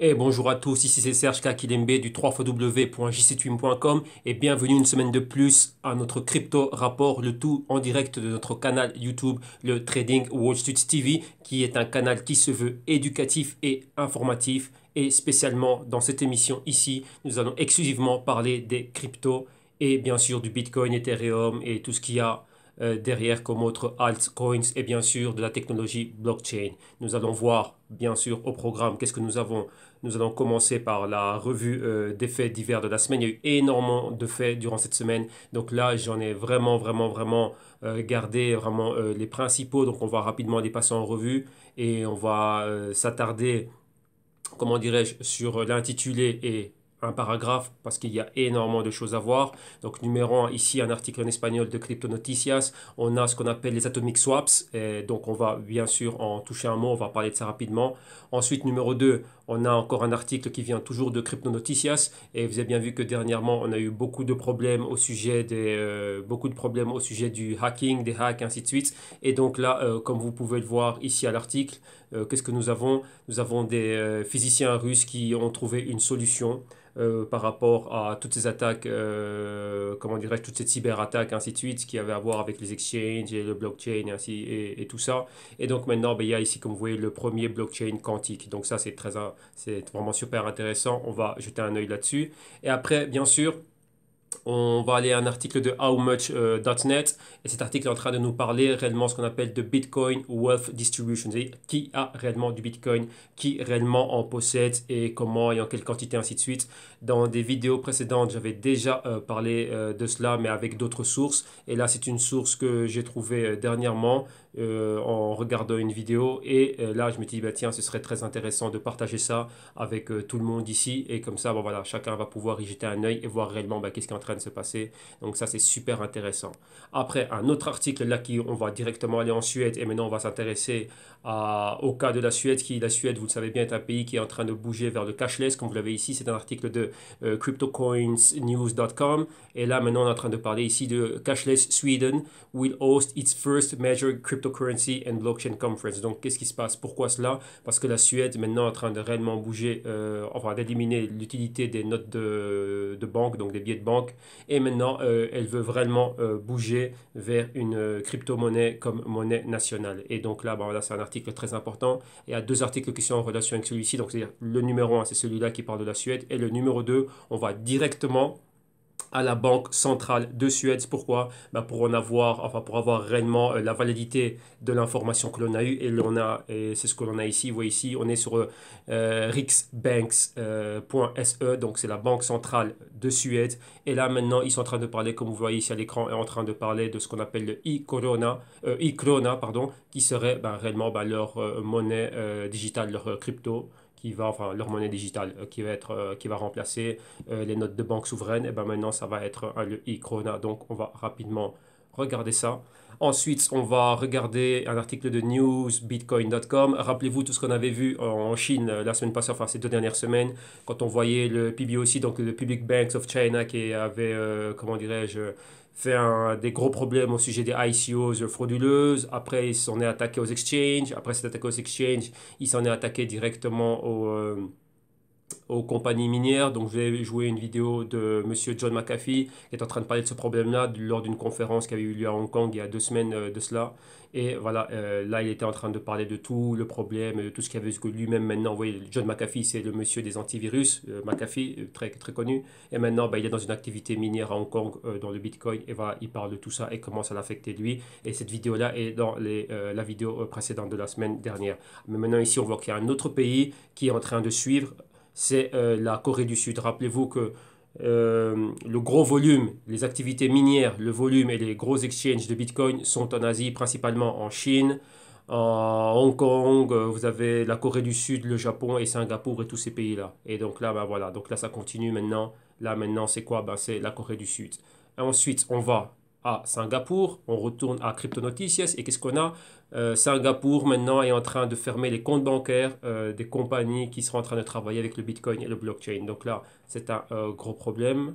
Et bonjour à tous, ici c'est Serge Kakilembe du 3 et bienvenue une semaine de plus à notre crypto rapport, le tout en direct de notre canal YouTube, le Trading Wall Street TV, qui est un canal qui se veut éducatif et informatif. Et spécialement dans cette émission ici, nous allons exclusivement parler des cryptos et bien sûr du Bitcoin, Ethereum et tout ce qu'il y a euh, derrière comme autres altcoins et bien sûr de la technologie blockchain. Nous allons voir bien sûr au programme qu'est-ce que nous avons. Nous allons commencer par la revue euh, des faits divers de la semaine. Il y a eu énormément de faits durant cette semaine. Donc là, j'en ai vraiment, vraiment, vraiment euh, gardé vraiment les principaux. Donc on va rapidement les passer en revue et on va s'attarder, comment dirais-je, sur l'intitulé et paragraphe parce qu'il y a énormément de choses à voir. Donc numéro 1, ici un article en espagnol de Crypto Noticias. On a ce qu'on appelle les atomic swaps. Et donc on va bien sûr en toucher un mot, on va parler de ça rapidement. Ensuite numéro 2, on a encore un article qui vient toujours de Crypto Noticias et vous avez bien vu que dernièrement on a eu beaucoup de problèmes au sujet des euh, beaucoup de problèmes au sujet du hacking, des hacks, ainsi de suite. Et donc là, euh, comme vous pouvez le voir ici à l'article, euh, qu'est-ce que nous avons Nous avons des physiciens russes qui ont trouvé une solution. par rapport à toutes ces attaques, comment dirais-je, toutes ces cyberattaques, ainsi de suite, qui avaient à voir avec les exchanges et le blockchain ainsi, et, et tout ça. Et donc maintenant, ben, il y a ici, comme vous voyez, le premier blockchain quantique. Donc ça, c'est très, c'est vraiment super intéressant. On va jeter un œil là-dessus. Et après, bien sûr, on va aller à un article de howmuch.net euh, et cet article est en train de nous parler réellement ce qu'on appelle de Bitcoin Wealth Distribution, qui a réellement du Bitcoin, qui réellement en possède et comment et en quelle quantité, ainsi de suite. Dans des vidéos précédentes, j'avais déjà euh, parlé euh, de cela, mais avec d'autres sources. Et là, c'est une source que j'ai trouvée dernièrement en regardant une vidéo. Et là, je me dis, bah, tiens, ce serait très intéressant de partager ça avec tout le monde ici. Et comme ça, bah, voilà, chacun va pouvoir y jeter un œil et voir réellement bah, qu'est-ce qui est en de se passer. Donc ça, c'est super intéressant. Après, un autre article là qui, on va directement aller en Suède et maintenant on va s'intéresser au cas de la Suède, qui, la Suède, vous le savez bien, est un pays qui est en train de bouger vers le cashless, comme vous l'avez ici, c'est un article de euh, cryptocoinsnews.com, et là maintenant on est en train de parler ici de Cashless Sweden will host its first major cryptocurrency and blockchain conference. Donc qu'est-ce qui se passe Pourquoi cela Parce que la Suède maintenant en train de réellement bouger, euh, enfin d'éliminer l'utilité des notes de, de, banque, donc des billets de banque, et maintenant euh, elle veut vraiment euh, bouger vers une crypto-monnaie comme monnaie nationale. Et donc là, bon, bah, là c'est un article très important Il y a deux articles qui sont en relation avec celui-ci. Donc, cest dire le numéro 1, c'est celui-là qui parle de la Suède. Et le numéro 2, on va directement à la Banque centrale de Suède. Pourquoi bah, Pour en avoir, enfin pour avoir réellement euh, la validité de l'information que l'on a eu et l'on a, et c'est ce que l'on a ici. Vous voyez ici, on est sur euh, rixbanks.se euh, donc c'est la Banque centrale de Suède. Et là maintenant, ils sont en train de parler, comme vous voyez ici à l'écran, est en train de parler de ce qu'on appelle le e-corona, pardon, qui serait bah, réellement bah, leur monnaie digitale, leur crypto qui va, enfin, leur monnaie digitale euh, qui, va être, euh, qui va remplacer euh, les notes de banque souveraine, et eh ben maintenant ça va être le e-Krona. Donc on va rapidement regarder ça. Ensuite, on va regarder un article de news bitcoin.com Rappelez-vous tout ce qu'on avait vu en Chine la semaine passée, enfin ces deux dernières semaines, quand on voyait le PBOC, donc le Public Banks of China, qui avait, comment dirais-je, fait des gros problèmes au sujet des ICOs frauduleuses. Après, il s'en est attaqué aux exchanges. Après, s'est attaqué aux exchanges. Il s'en est attaqué directement aux. Euh, aux compagnies minières. Donc, j'ai joué une vidéo de monsieur John McAfee qui est en train de parler de ce problème-là lors d'une conférence qui avait eu lieu à Hong Kong il y a deux semaines euh, de cela. Et voilà, euh, là, il était en train de parler de tout le problème, de tout ce qu'il avait que lui-même maintenant. Vous voyez, John McAfee, c'est le monsieur des antivirus, euh, McAfee, très, très connu. Et maintenant, bah, il est dans une activité minière à Hong Kong, dans le Bitcoin. Et voilà, il parle de tout ça et comment ça l'affecter, lui. Et cette vidéo-là est dans les, la vidéo précédente de la semaine dernière. Mais maintenant, ici, on voit qu'il y a un autre pays qui est en train de suivre c'est euh, la Corée du Sud. Rappelez-vous que euh, le gros volume, les activités minières, le volume et les gros exchanges de Bitcoin sont en Asie, principalement en Chine, en Hong Kong, euh, vous avez la Corée du Sud, le Japon et Singapour et tous ces pays-là. Et donc là, ben voilà, donc là ça continue maintenant. Là maintenant, c'est quoi ben, C'est la Corée du Sud. ensuite, on va à Singapour, on retourne à Crypto Noticias et qu'est-ce qu'on a euh, Singapour maintenant est en train de fermer les comptes bancaires euh, des compagnies qui sont en train de travailler avec le Bitcoin et le blockchain. Donc là, c'est un euh, gros problème.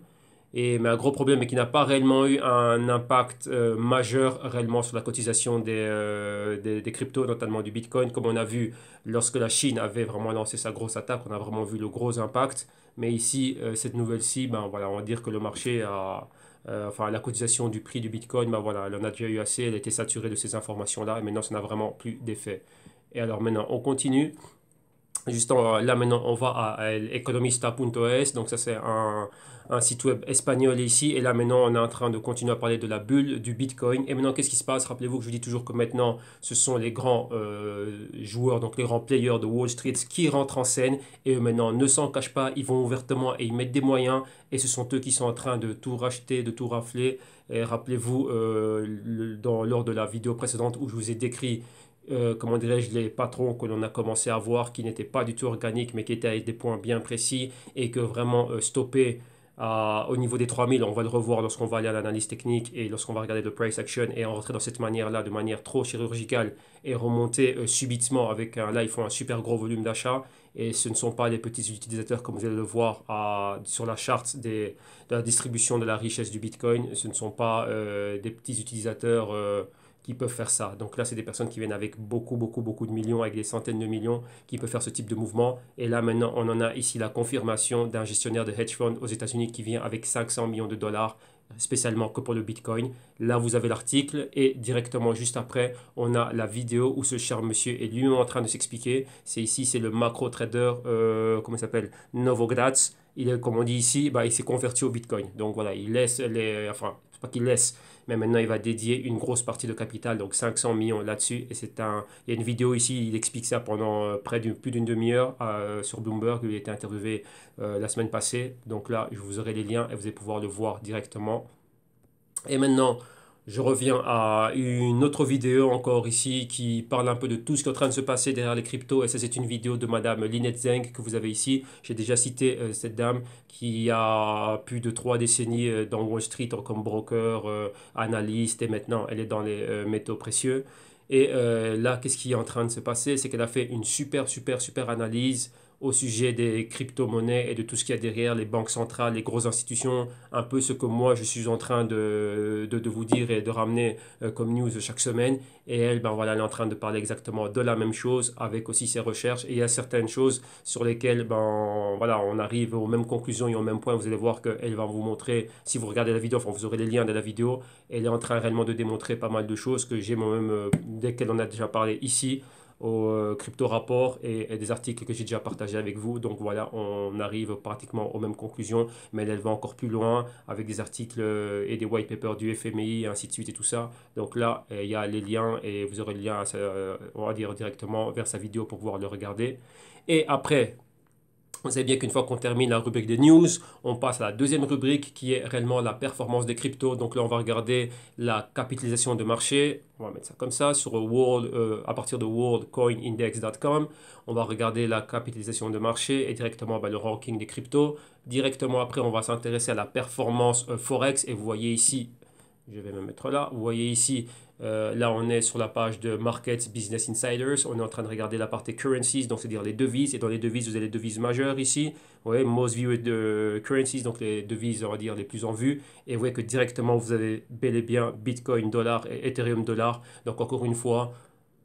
Et, mais un gros problème mais qui n'a pas réellement eu un impact majeur réellement sur la cotisation des, des, cryptos, notamment du Bitcoin, comme on a vu lorsque la Chine avait vraiment lancé sa grosse attaque, on a vraiment vu le gros impact. Mais ici, cette nouvelle-ci, ben, voilà, on va dire que le marché a, euh, enfin la cotisation du prix du Bitcoin, bah voilà, elle en a déjà eu assez, elle était saturée de ces informations-là, et maintenant ça n'a vraiment plus d'effet. Et alors maintenant, on continue. Justement, là maintenant, on va à economista.es, donc ça c'est un, site web espagnol ici, et là maintenant on est en train de continuer à parler de la bulle, du Bitcoin, et maintenant qu'est-ce qui se passe Rappelez-vous que je vous dis toujours que maintenant ce sont les grands euh, joueurs, donc les grands players de Wall Street qui rentrent en scène, et maintenant ne s'en cachent pas, ils vont ouvertement et ils mettent des moyens, et ce sont eux qui sont en train de tout racheter, de tout rafler, et rappelez-vous euh, lors de la vidéo précédente où je vous ai décrit euh, comment dirais-je, les patrons que l'on a commencé à voir qui n'étaient pas du tout organiques mais qui étaient avec des points bien précis et que vraiment euh, stopper euh, au niveau des 3000, on va le revoir lorsqu'on va aller à l'analyse technique et lorsqu'on va regarder le price action et en rentrer dans cette manière-là de manière trop chirurgicale et remonter subitement avec un, là ils font un super gros volume d'achat et ce ne sont pas les petits utilisateurs comme vous allez le voir sur la charte de la distribution de la richesse du Bitcoin, ce ne sont pas des petits utilisateurs qui peuvent faire ça. Donc là, c'est des personnes qui viennent avec beaucoup, beaucoup, beaucoup de millions, avec des centaines de millions, qui peuvent faire ce type de mouvement. Et là, maintenant, on en a ici la confirmation d'un gestionnaire de hedge fund aux États-Unis qui vient avec 500 millions de dollars spécialement que pour le Bitcoin. Là, vous avez l'article et directement juste après, on a la vidéo où ce cher monsieur est lui en train de s'expliquer. C'est ici, c'est le macro trader, euh, comment s'appelle Novogratz. Il est, comme on dit ici, bah, il s'est converti au Bitcoin. Donc voilà, il laisse les... Enfin, c'est pas qu'il laisse, mais maintenant il va dédier une grosse partie de capital, donc 500 millions là-dessus. Et c'est un, il y a une vidéo ici, il explique ça pendant euh, près d'une plus d'une demi-heure euh, sur Bloomberg. Il a été interviewé euh, la semaine passée, donc là je vous aurai les liens et vous allez pouvoir le voir directement. Et maintenant, je reviens à une autre vidéo encore ici qui parle un peu de tout ce qui est en train de se passer derrière les cryptos. Et ça, c'est une vidéo de Madame Lynette Zeng que vous avez ici. J'ai déjà cité euh, cette dame qui a plus de trois décennies euh, dans Wall Street comme broker, euh, analyste et maintenant elle est dans les métaux précieux. Et là, qu'est-ce qui est en train de se passer C'est qu'elle a fait une super, super, super analyse au sujet des crypto-monnaies et de tout ce qu'il y a derrière, les banques centrales, les grosses institutions, un peu ce que moi je suis en train de, vous dire et de ramener euh, comme news chaque semaine. Et elle, ben voilà, elle est en train de parler exactement de la même chose avec aussi ses recherches. Et il y a certaines choses sur lesquelles ben, voilà, on arrive aux mêmes conclusions et au même point. Vous allez voir qu'elle va vous montrer, si vous regardez la vidéo, vous aurez les liens de la vidéo, elle est en train réellement de démontrer pas mal de choses que j'ai moi-même, euh, dès qu'elle en a déjà parlé ici au euh, crypto rapport et, des articles que j'ai déjà partagé avec vous. Donc voilà, on arrive pratiquement aux mêmes conclusions, mais elle va encore plus loin avec des articles euh, et des white papers du FMI, ainsi de suite et tout ça. Donc là, euh, il y a les liens et vous aurez le lien, on va dire directement vers sa vidéo pour pouvoir le regarder. Et après, on sait bien qu'une fois qu'on termine la rubrique des news, on passe à la deuxième rubrique qui est réellement la performance des cryptos. Donc là, on va regarder la capitalisation de marché. On va mettre ça comme ça sur world, euh, à partir de worldcoinindex.com. On va regarder la capitalisation de marché et directement bah, le ranking des cryptos. Directement après, on va s'intéresser à la performance euh, forex. Et vous voyez ici, je vais me mettre là, vous voyez ici euh, là, on est sur la page de Markets Business Insiders. On est en train de regarder la partie currencies, donc c'est-à-dire les devises. Et dans les devises, vous avez les devises majeures ici. Vous voyez, most viewed euh, currencies, donc les devises, on va dire, les plus en vue. Et vous voyez que directement, vous avez bel et bien Bitcoin dollar et Ethereum dollar. Donc, encore une fois,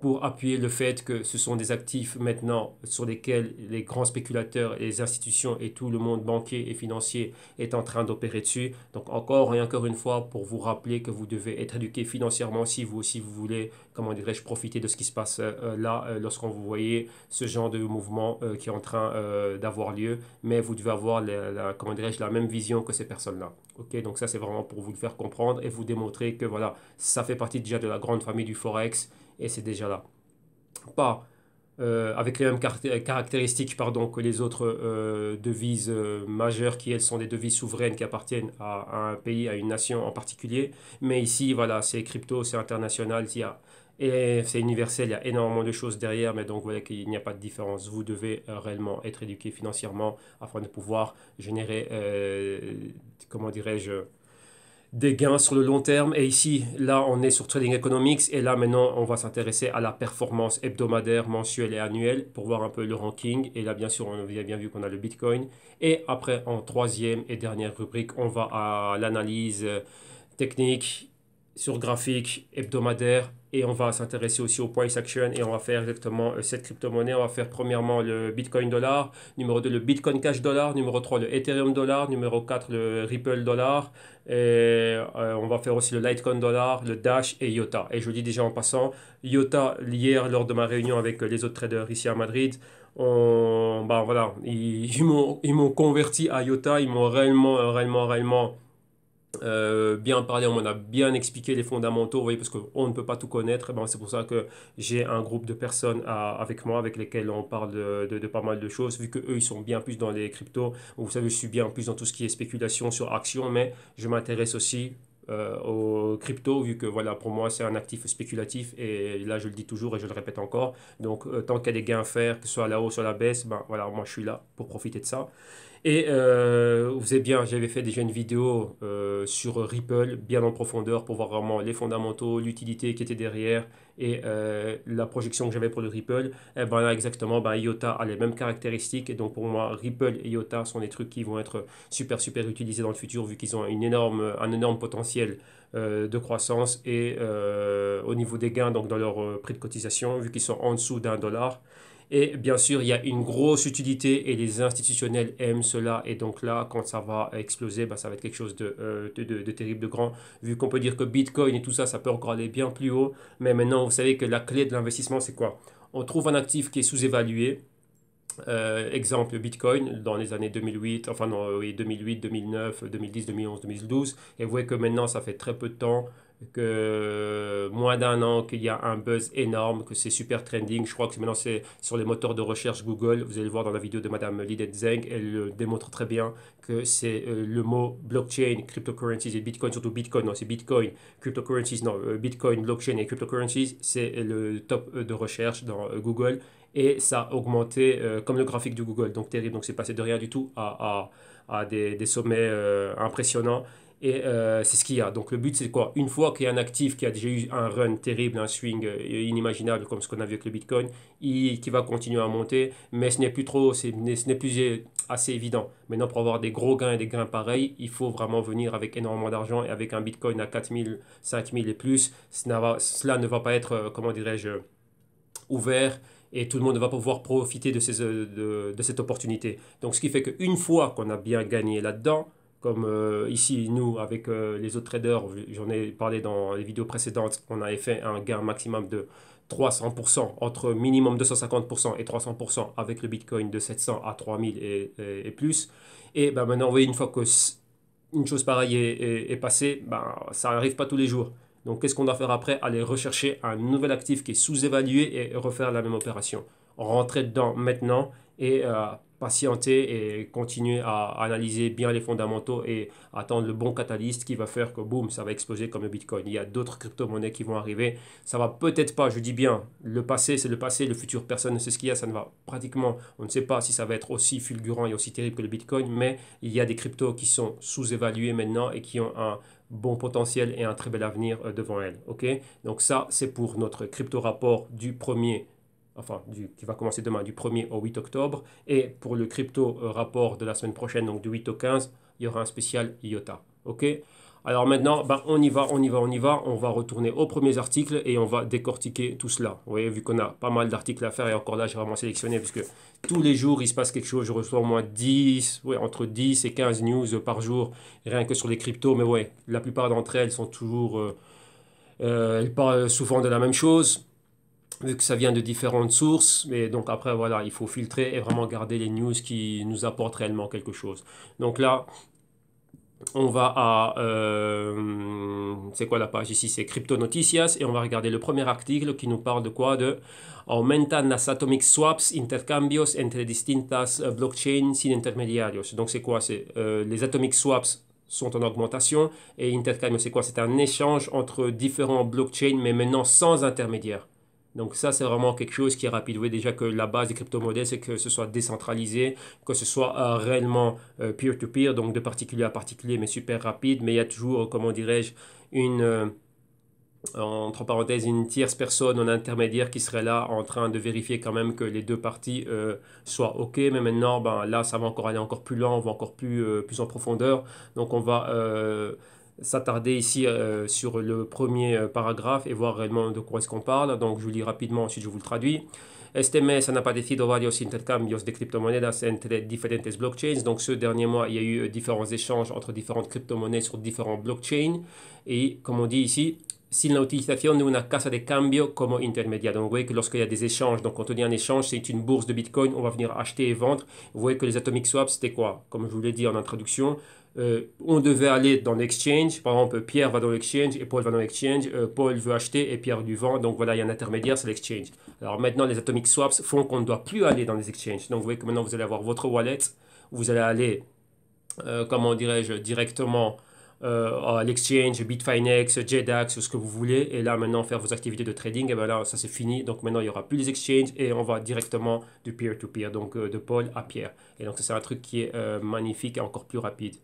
pour appuyer le fait que ce sont des actifs maintenant sur lesquels les grands spéculateurs, les institutions et tout le monde banquier et financier est en train d'opérer dessus. Donc encore et encore une fois, pour vous rappeler que vous devez être éduqué financièrement si vous aussi vous voulez, comment dirais-je, profiter de ce qui se passe euh, là euh, lorsqu'on vous voyez ce genre de mouvement euh, qui est en train d'avoir lieu. Mais vous devez avoir, la, comment dirais-je, la même vision que ces personnes-là. ok donc ça, c'est vraiment pour vous le faire comprendre et vous démontrer que voilà, ça fait partie déjà de la grande famille du Forex et c'est déjà là. Pas euh, avec les mêmes caractéristiques pardon, que les autres euh, devises euh, majeures qui, elles, sont des devises souveraines qui appartiennent à, un pays, à une nation en particulier. Mais ici, voilà, c'est crypto, c'est international, et c'est universel, il y a énormément de choses derrière, mais donc voyez qu'il n'y a pas de différence. Vous devez réellement être éduqué financièrement afin de pouvoir générer, comment dirais-je, des gains sur le long terme. Et ici, là, on est sur Trading Economics. Et là, maintenant, on va s'intéresser à la performance hebdomadaire, mensuelle et annuelle pour voir un peu le ranking. Et là, bien sûr, on a bien vu qu'on a le Bitcoin. Et après, en troisième et dernière rubrique, on va à l'analyse euh, technique sur graphique hebdomadaire et on va s'intéresser aussi au price action et on va faire exactement euh, cette crypto-monnaie. On va faire premièrement le Bitcoin dollar, numéro 2 le Bitcoin Cash dollar, numéro 3 le Ethereum dollar, numéro 4 le Ripple dollar et euh, on va faire aussi le Litecoin dollar, le Dash et IOTA. Et je dis déjà en passant, IOTA hier lors de ma réunion avec euh, les autres traders ici à Madrid, on, bah, voilà, ils, ils m'ont converti à IOTA, ils m'ont réellement, réellement, réellement euh, bien parlé, on a bien expliqué les fondamentaux, vous voyez, parce qu'on ne peut pas tout connaître. Eh ben, c'est pour ça que j'ai un groupe de personnes avec moi, avec lesquelles on parle de, de, pas mal de choses, vu qu'eux, ils sont bien plus dans les cryptos. Vous savez, je suis bien plus dans tout ce qui est spéculation sur actions, mais je m'intéresse aussi euh, aux cryptos vu que voilà pour moi c'est un actif spéculatif et là je le dis toujours et je le répète encore donc euh, tant qu'il y a des gains à faire que ce soit à la hausse ou à la baisse ben voilà moi je suis là pour profiter de ça et euh, vous savez bien, j'avais fait déjà une vidéo euh, sur Ripple, bien en profondeur, pour voir vraiment les fondamentaux, l'utilité qui était derrière et euh, la projection que j'avais pour le Ripple. Et ben là, exactement, ben, IOTA a les mêmes caractéristiques. Et donc, pour moi, Ripple et IOTA sont des trucs qui vont être super, super utilisés dans le futur, vu qu'ils ont un énorme potentiel de croissance et au niveau des gains, donc dans leur prix de cotisation, vu qu'ils sont en dessous d'un dollar. Et bien sûr, il y a une grosse utilité et les institutionnels aiment cela. Et donc là, quand ça va exploser, ben, ça va être quelque chose euh, de, terrible, de grand. Vu qu'on peut dire que Bitcoin et tout ça, ça peut encore aller bien plus haut. Mais maintenant, vous savez que la clé de l'investissement, c'est quoi On trouve un actif qui est sous-évalué. Euh, exemple Bitcoin dans les années 2008, enfin non, euh, oui, 2008, 2009, 2010, 2011, 2012. Et vous voyez que maintenant ça fait très peu de temps que moins d'un an, qu'il y a un buzz énorme, que c'est super trending. Je crois que maintenant c'est sur les moteurs de recherche Google. Vous allez le voir dans la vidéo de Madame Lidet Zeng, elle le démontre très bien que c'est euh, le mot blockchain, cryptocurrencies et bitcoin, surtout bitcoin, non, c'est bitcoin, cryptocurrencies, non, euh, bitcoin, blockchain et cryptocurrencies, c'est le top euh, de recherche dans Google et ça a augmenté comme le graphique de Google, donc terrible. Donc c'est passé de rien du tout à, à, à des, des sommets impressionnants. Et euh, c'est ce qu'il y a. Donc le but, c'est quoi Une fois qu'il y a un actif qui a déjà eu un run terrible, un swing euh, inimaginable, comme ce qu'on a vu avec le Bitcoin, qui va continuer à monter, mais ce n'est plus trop, ce n'est plus euh, assez évident. Maintenant, pour avoir des gros gains et des gains pareils, il faut vraiment venir avec énormément d'argent et avec un Bitcoin à 4000, 5000 et plus, cela ne va pas être, comment dirais-je, ouvert et tout le monde ne va pas pouvoir profiter de, ces, de, de cette opportunité. Donc ce qui fait qu'une fois qu'on a bien gagné là-dedans, comme euh, ici, nous, avec euh, les autres traders, j'en ai parlé dans les vidéos précédentes, on avait fait un gain maximum de 300%, entre minimum 250% et 300% avec le Bitcoin de 700 à 3000 et, plus. Et ben, maintenant, voyez, une fois que une chose pareille est, est, passée, ben, ça n'arrive pas tous les jours. Donc, qu'est-ce qu'on doit faire après Aller rechercher un nouvel actif qui est sous-évalué et refaire la même opération. Rentrer dedans maintenant et euh, patienter et continuer à analyser bien les fondamentaux et attendre le bon catalyste qui va faire que boum, ça va exploser comme le Bitcoin. Il y a d'autres crypto-monnaies qui vont arriver. Ça va peut-être pas, je dis bien, le passé, c'est le passé, le futur, personne ne sait ce qu'il y a, ça ne va pratiquement, on ne sait pas si ça va être aussi fulgurant et aussi terrible que le Bitcoin, mais il y a des cryptos qui sont sous-évalués maintenant et qui ont un bon potentiel et un très bel avenir euh, devant elles. ok Donc ça, c'est pour notre crypto-rapport du premier er enfin, qui va commencer demain, du 1er au 8 octobre. Et pour le crypto euh, rapport de la semaine prochaine, donc du 8 au 15, il y aura un spécial IOTA. OK Alors maintenant, ben, on y va, on y va, on y va. On va retourner aux premiers articles et on va décortiquer tout cela. Vous voyez, vu qu'on a pas mal d'articles à faire, et encore là, j'ai vraiment sélectionné, parce que tous les jours, il se passe quelque chose. Je reçois au moins 10, oui entre 10 et 15 news par jour, rien que sur les cryptos. Mais ouais, la plupart d'entre elles sont toujours... Euh, euh, elles parlent souvent de la même chose vu que ça vient de différentes sources, mais donc après, voilà, il faut filtrer et vraiment garder les news qui nous apportent réellement quelque chose. Donc là, on va à... Euh, c'est quoi la page ici C'est Crypto Noticias et on va regarder le premier article qui nous parle de quoi De Aumentan las atomic swaps intercambios entre distintas euh, blockchains sin intermediarios. Donc c'est quoi C'est euh, les atomic swaps sont en augmentation et intercambio c'est quoi C'est un échange entre différents blockchains mais maintenant sans intermédiaire. Donc ça, c'est vraiment quelque chose qui est rapide. Vous voyez déjà que la base des crypto-monnaies, c'est que ce soit décentralisé, que ce soit euh, réellement euh, peer-to-peer, donc de particulier à particulier, mais super rapide. Mais il y a toujours, comment dirais-je, une... Euh, entre parenthèses, une tierce personne un intermédiaire qui serait là en train de vérifier quand même que les deux parties soient OK. Mais maintenant, ben, là, ça va encore aller encore plus lent, on va encore plus, plus en profondeur. Donc, on va s'attarder ici euh, sur le premier euh, paragraphe et voir réellement de quoi est-ce qu'on parle. Donc je vous lis rapidement, ensuite je vous le traduis. Este mes han aparecido varios intercambios de criptomonedas entre diferentes blockchains. Donc, ce dernier mois, il y a eu euh, différents échanges entre différentes crypto-monnaies sur différents blockchains. Et comme on dit ici, sin la utilización de una casa de cambio comme intermédiaire Donc, vous voyez que lorsqu'il y a des échanges, donc quand on dit un échange, c'est une bourse de bitcoin, on va venir acheter et vendre. Vous voyez que les atomic swaps, c'était quoi Comme je vous l'ai dit en introduction, euh, on devait aller dans l'exchange. Par exemple, Pierre va dans l'exchange et Paul va dans l'exchange. Euh, Paul veut acheter et Pierre du vent Donc voilà, il y a un intermédiaire, c'est l'exchange. Alors maintenant, les atomic swaps font qu'on ne doit plus aller dans les exchanges. Donc vous voyez que maintenant, vous allez avoir votre wallet. Vous allez aller, euh, comment dirais-je, directement à l'exchange, Bitfinex, JDAX, ce que vous voulez. Et là, maintenant, faire vos activités de trading, et eh bien là, ça c'est fini. Donc maintenant, il n'y aura plus les exchanges et on va directement du peer-to-peer, -peer, donc de Paul à Pierre. Et donc, c'est un truc qui est magnifique et encore plus rapide.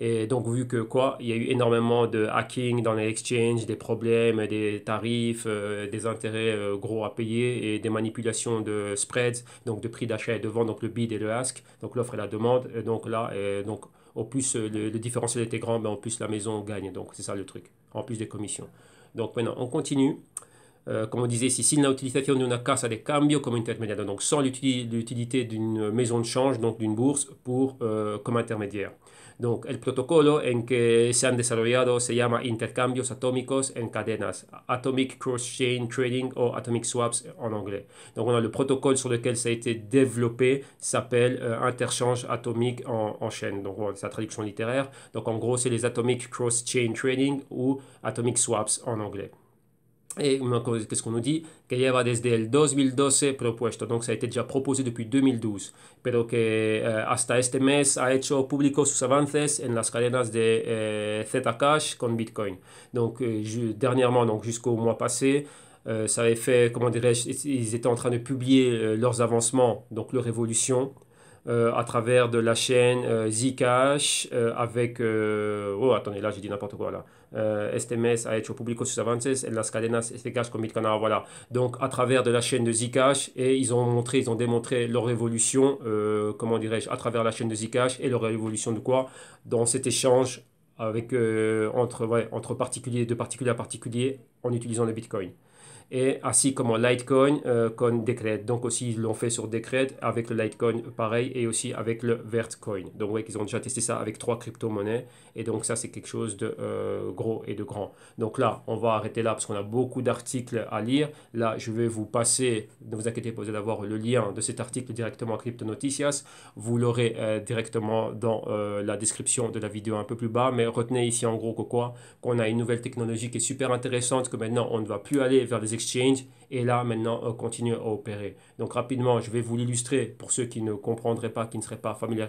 Et donc, vu que quoi, il y a eu énormément de hacking dans les exchanges, des problèmes, des tarifs, euh, des intérêts euh, gros à payer et des manipulations de spreads, donc de prix d'achat et de vente, donc le bid et le ask, donc l'offre et la demande. Et donc là, et donc, au plus euh, le, différentiel était grand, mais en plus la maison gagne. Donc, c'est ça le truc, en plus des commissions. Donc, maintenant, on continue. comme on disait ici, si la utilización d'une casa des cambio comme intermédiaire, donc sans l'utilité d'une maison de change, donc d'une bourse, pour, comme intermédiaire. Donc, el protocolo en que se han desarrollado se llama Intercambios Atómicos en Cadenas, Atomic Cross-Chain Trading ou Atomic Swaps en anglais. Donc, on a le protocole sur lequel ça a été développé s'appelle euh, Interchange Atomique en, en chaîne. Donc, voilà, c'est la traduction littéraire. Donc, en gros, c'est les Atomic Cross-Chain Trading ou Atomic Swaps en anglais. Et qu'est-ce qu'on nous dit Qu'il y avait desde 2012 proposé donc ça a été déjà proposé depuis 2012, Mais que jusqu'à eh, hasta este mes ha hecho público sus avances en las cadenas de eh, Zcash con Bitcoin. Donc eh, dernièrement, donc jusqu'au mois passé, ça avait fait, comment dirais-je, ils étaient en train de publier leurs avancements, donc leur évolution, à travers de la chaîne Zcash avec... oh, attendez, là, j'ai dit n'importe quoi, là euh, SMS a hecho público sus avances en las cadenas STKs comme Bitcoin. Voilà. Donc, à travers de la chaîne de Zcash, et ils ont montré, ils ont démontré leur évolution, euh, comment dirais-je, à travers la chaîne de Zcash et leur évolution de quoi Dans cet échange avec, euh, entre, ouais, entre de particulier à particulier en utilisant le Bitcoin et ainsi comme en Litecoin euh, comme Decred. Donc aussi ils l'ont fait sur Decred avec le Litecoin pareil et aussi avec le Vertcoin. Donc oui, qu'ils ont déjà testé ça avec trois crypto-monnaies et donc ça c'est quelque chose de euh, gros et de grand. Donc là, on va arrêter là parce qu'on a beaucoup d'articles à lire. Là, je vais vous passer, ne vous inquiétez pas, d'avoir le lien de cet article directement à Crypto Noticias. Vous l'aurez euh, directement dans la description de la vidéo un peu plus bas, mais retenez ici en gros que quoi Qu'on a une nouvelle technologie qui est super intéressante, que maintenant on ne va plus aller vers les Exchange et là maintenant on euh, continue à opérer. Donc rapidement, je vais vous l'illustrer pour ceux qui ne comprendraient pas, qui ne seraient pas familiarisés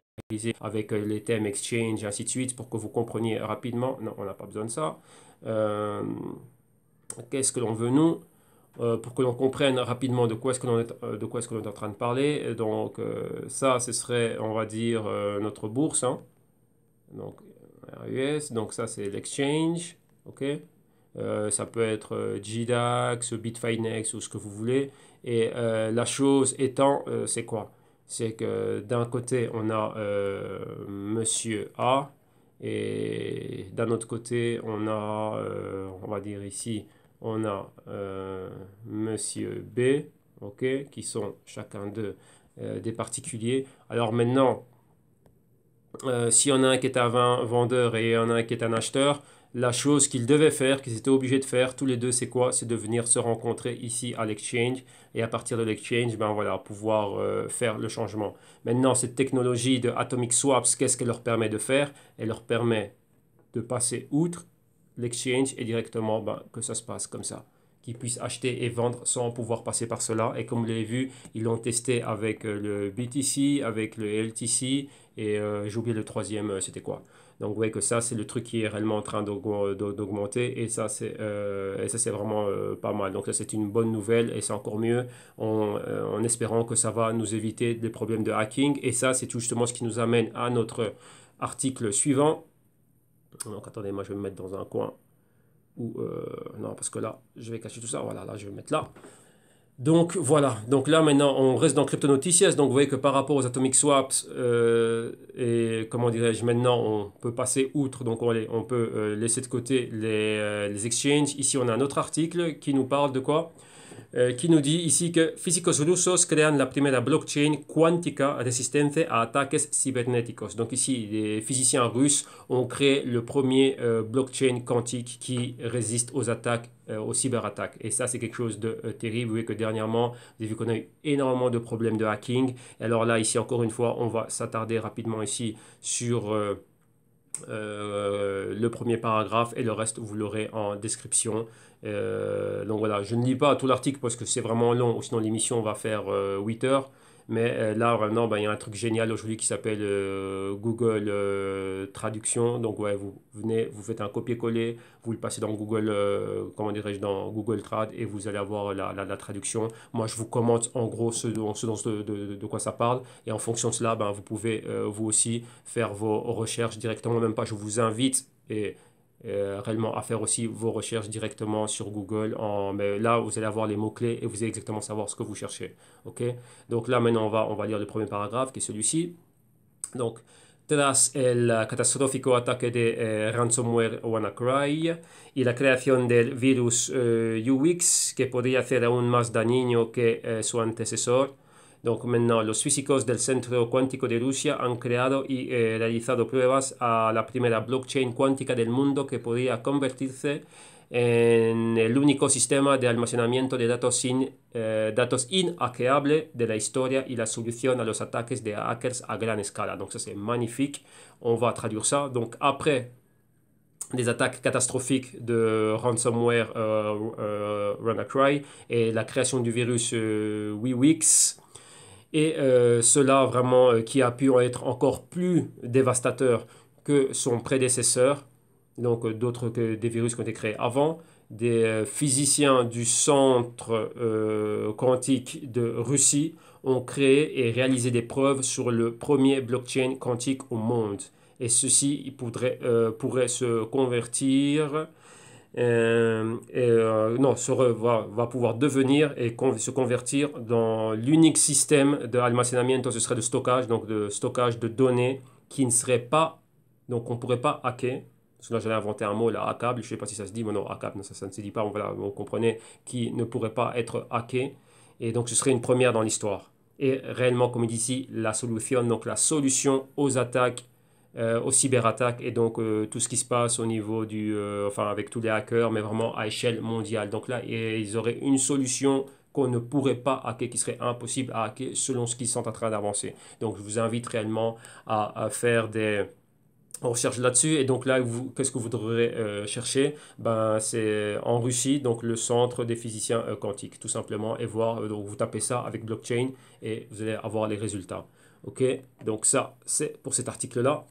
avec euh, les thèmes exchange ainsi de suite pour que vous compreniez rapidement. Non, on n'a pas besoin de ça. Euh, qu'est-ce que l'on veut nous pour que l'on comprenne rapidement de quoi est-ce que l'on est, de quoi est-ce que l'on est en train de parler. donc ça, ce serait, on va dire, notre bourse. Hein. Donc, US, donc ça c'est l'exchange, ok euh, ça peut être euh, GDAX, Bitfinex ou ce que vous voulez. Et euh, la chose étant, c'est quoi C'est que d'un côté, on a Monsieur A et d'un autre côté, on a, on va dire ici, on a Monsieur B, ok, qui sont chacun d'eux des particuliers. Alors maintenant, si on a un qui est un vendeur et on a un qui est un acheteur, la chose qu'ils devaient faire, qu'ils étaient obligés de faire tous les deux, c'est quoi C'est de venir se rencontrer ici à l'exchange et à partir de l'exchange, ben voilà, pouvoir euh, faire le changement. Maintenant, cette technologie de Atomic Swaps, qu'est-ce qu'elle leur permet de faire Elle leur permet de passer outre l'exchange et directement ben, que ça se passe comme ça qu'ils puissent acheter et vendre sans pouvoir passer par cela. Et comme vous l'avez vu, ils l'ont testé avec euh, le BTC, avec le LTC et euh, j'ai oublié le troisième, c'était quoi donc vous voyez que ça, c'est le truc qui est réellement en train d'augmenter et ça, c'est euh, vraiment euh, pas mal. Donc ça, c'est une bonne nouvelle et c'est encore mieux euh, en, espérant que ça va nous éviter des problèmes de hacking. Et ça, c'est tout justement ce qui nous amène à notre article suivant. Donc attendez, moi je vais me mettre dans un coin. Ou non, parce que là, je vais cacher tout ça. Voilà, là, je vais me mettre là. Donc voilà, donc là maintenant on reste dans crypto Noticias, donc vous voyez que par rapport aux Atomic Swaps, euh, et comment dirais-je, maintenant on peut passer outre, donc on, peut euh, laisser de côté euh, les, exchanges. Ici on a un autre article qui nous parle de quoi eh, qui nous dit ici que Physicos russos créent la première blockchain quantica résistante à attaques cybernétiques. Donc ici, les physiciens russes ont créé le premier eh, blockchain quantique qui résiste aux attaques, eh, aux cyberattaques. Et ça, c'est quelque chose de terrible. Vous voyez que dernièrement, vous avez vu qu'on a eu énormément de problèmes de hacking. alors là, ici, encore une fois, on va s'attarder rapidement ici sur... le premier paragraphe et le reste vous l'aurez en description. Euh, donc voilà, je ne lis pas tout l'article parce que c'est vraiment long, sinon l'émission va faire 8 euh, heures. Mais euh, là, ben, il y a un truc génial aujourd'hui qui s'appelle Google Traduction. Donc, ouais, vous venez, vous faites un copier-coller, vous le passez dans Google, comment dirais-je, dans Google Trad et vous allez avoir la, la, traduction. Moi, je vous commente en gros ce, dont, ce de, de, de, quoi ça parle. Et en fonction de cela, ben, vous pouvez vous aussi faire vos recherches directement. Même pas, je vous invite et euh, réellement à faire aussi vos recherches directement sur Google. En, mais là, vous allez avoir les mots-clés et vous allez exactement savoir ce que vous cherchez. ok Donc là, maintenant, on va, on va lire le premier paragraphe qui est celui-ci. Donc, Tras el catastrófico ataque de euh, ransomware WannaCry y la creación del virus eh, UX, que podría hacer aún más dañino que eh, su antecesor, los físicos del Centro Cuántico de Rusia han creado y eh, realizado pruebas a la primera blockchain cuántica del mundo que podría convertirse en el único sistema de almacenamiento de datos, sin, eh, datos inhackeable de la historia y la solución a los ataques de hackers a gran escala. Donc eso c'est magnifique, on va traducir ça. Donc après des attaques catastrophiques de ransomware euh, euh, WannaCry et la creación du virus euh, WiWix, et euh, cela vraiment euh, qui a pu être encore plus dévastateur que son prédécesseur, donc euh, d'autres que des virus qui ont été créés avant, des physiciens du centre quantique de Russie ont créé et réalisé des preuves sur le premier blockchain quantique au monde. Et ceci pourrait se convertir euh, et, euh, non, se re, va, pouvoir devenir et se convertir dans l'unique système de almacenamiento, ce serait de stockage, donc de stockage de données qui ne serait pas, donc on ne pourrait pas hacker. Parce que là, j'allais inventé un mot, là, hackable, je ne sais pas si ça se dit, mais non, hackable, ça, ne se dit pas, vous voilà, qui ne pourrait pas être hacké. Et donc, ce serait une première dans l'histoire. Et réellement, comme il dit ici, la solution, donc la solution aux attaques euh, aux cyberattaques et donc euh, tout ce qui se passe au niveau du, euh, enfin avec tous les hackers, mais vraiment à échelle mondiale. Donc là, ils auraient une solution qu'on ne pourrait pas hacker, qui serait impossible à hacker selon ce qu'ils sont en train d'avancer. Donc je vous invite réellement à, faire des, recherches là-dessus. Et donc là, qu'est-ce que vous devrez chercher ben, C'est en Russie, donc le centre des physiciens quantiques, tout simplement. Et voir, donc vous tapez ça avec blockchain et vous allez avoir les résultats. OK Donc ça, c'est pour cet article-là.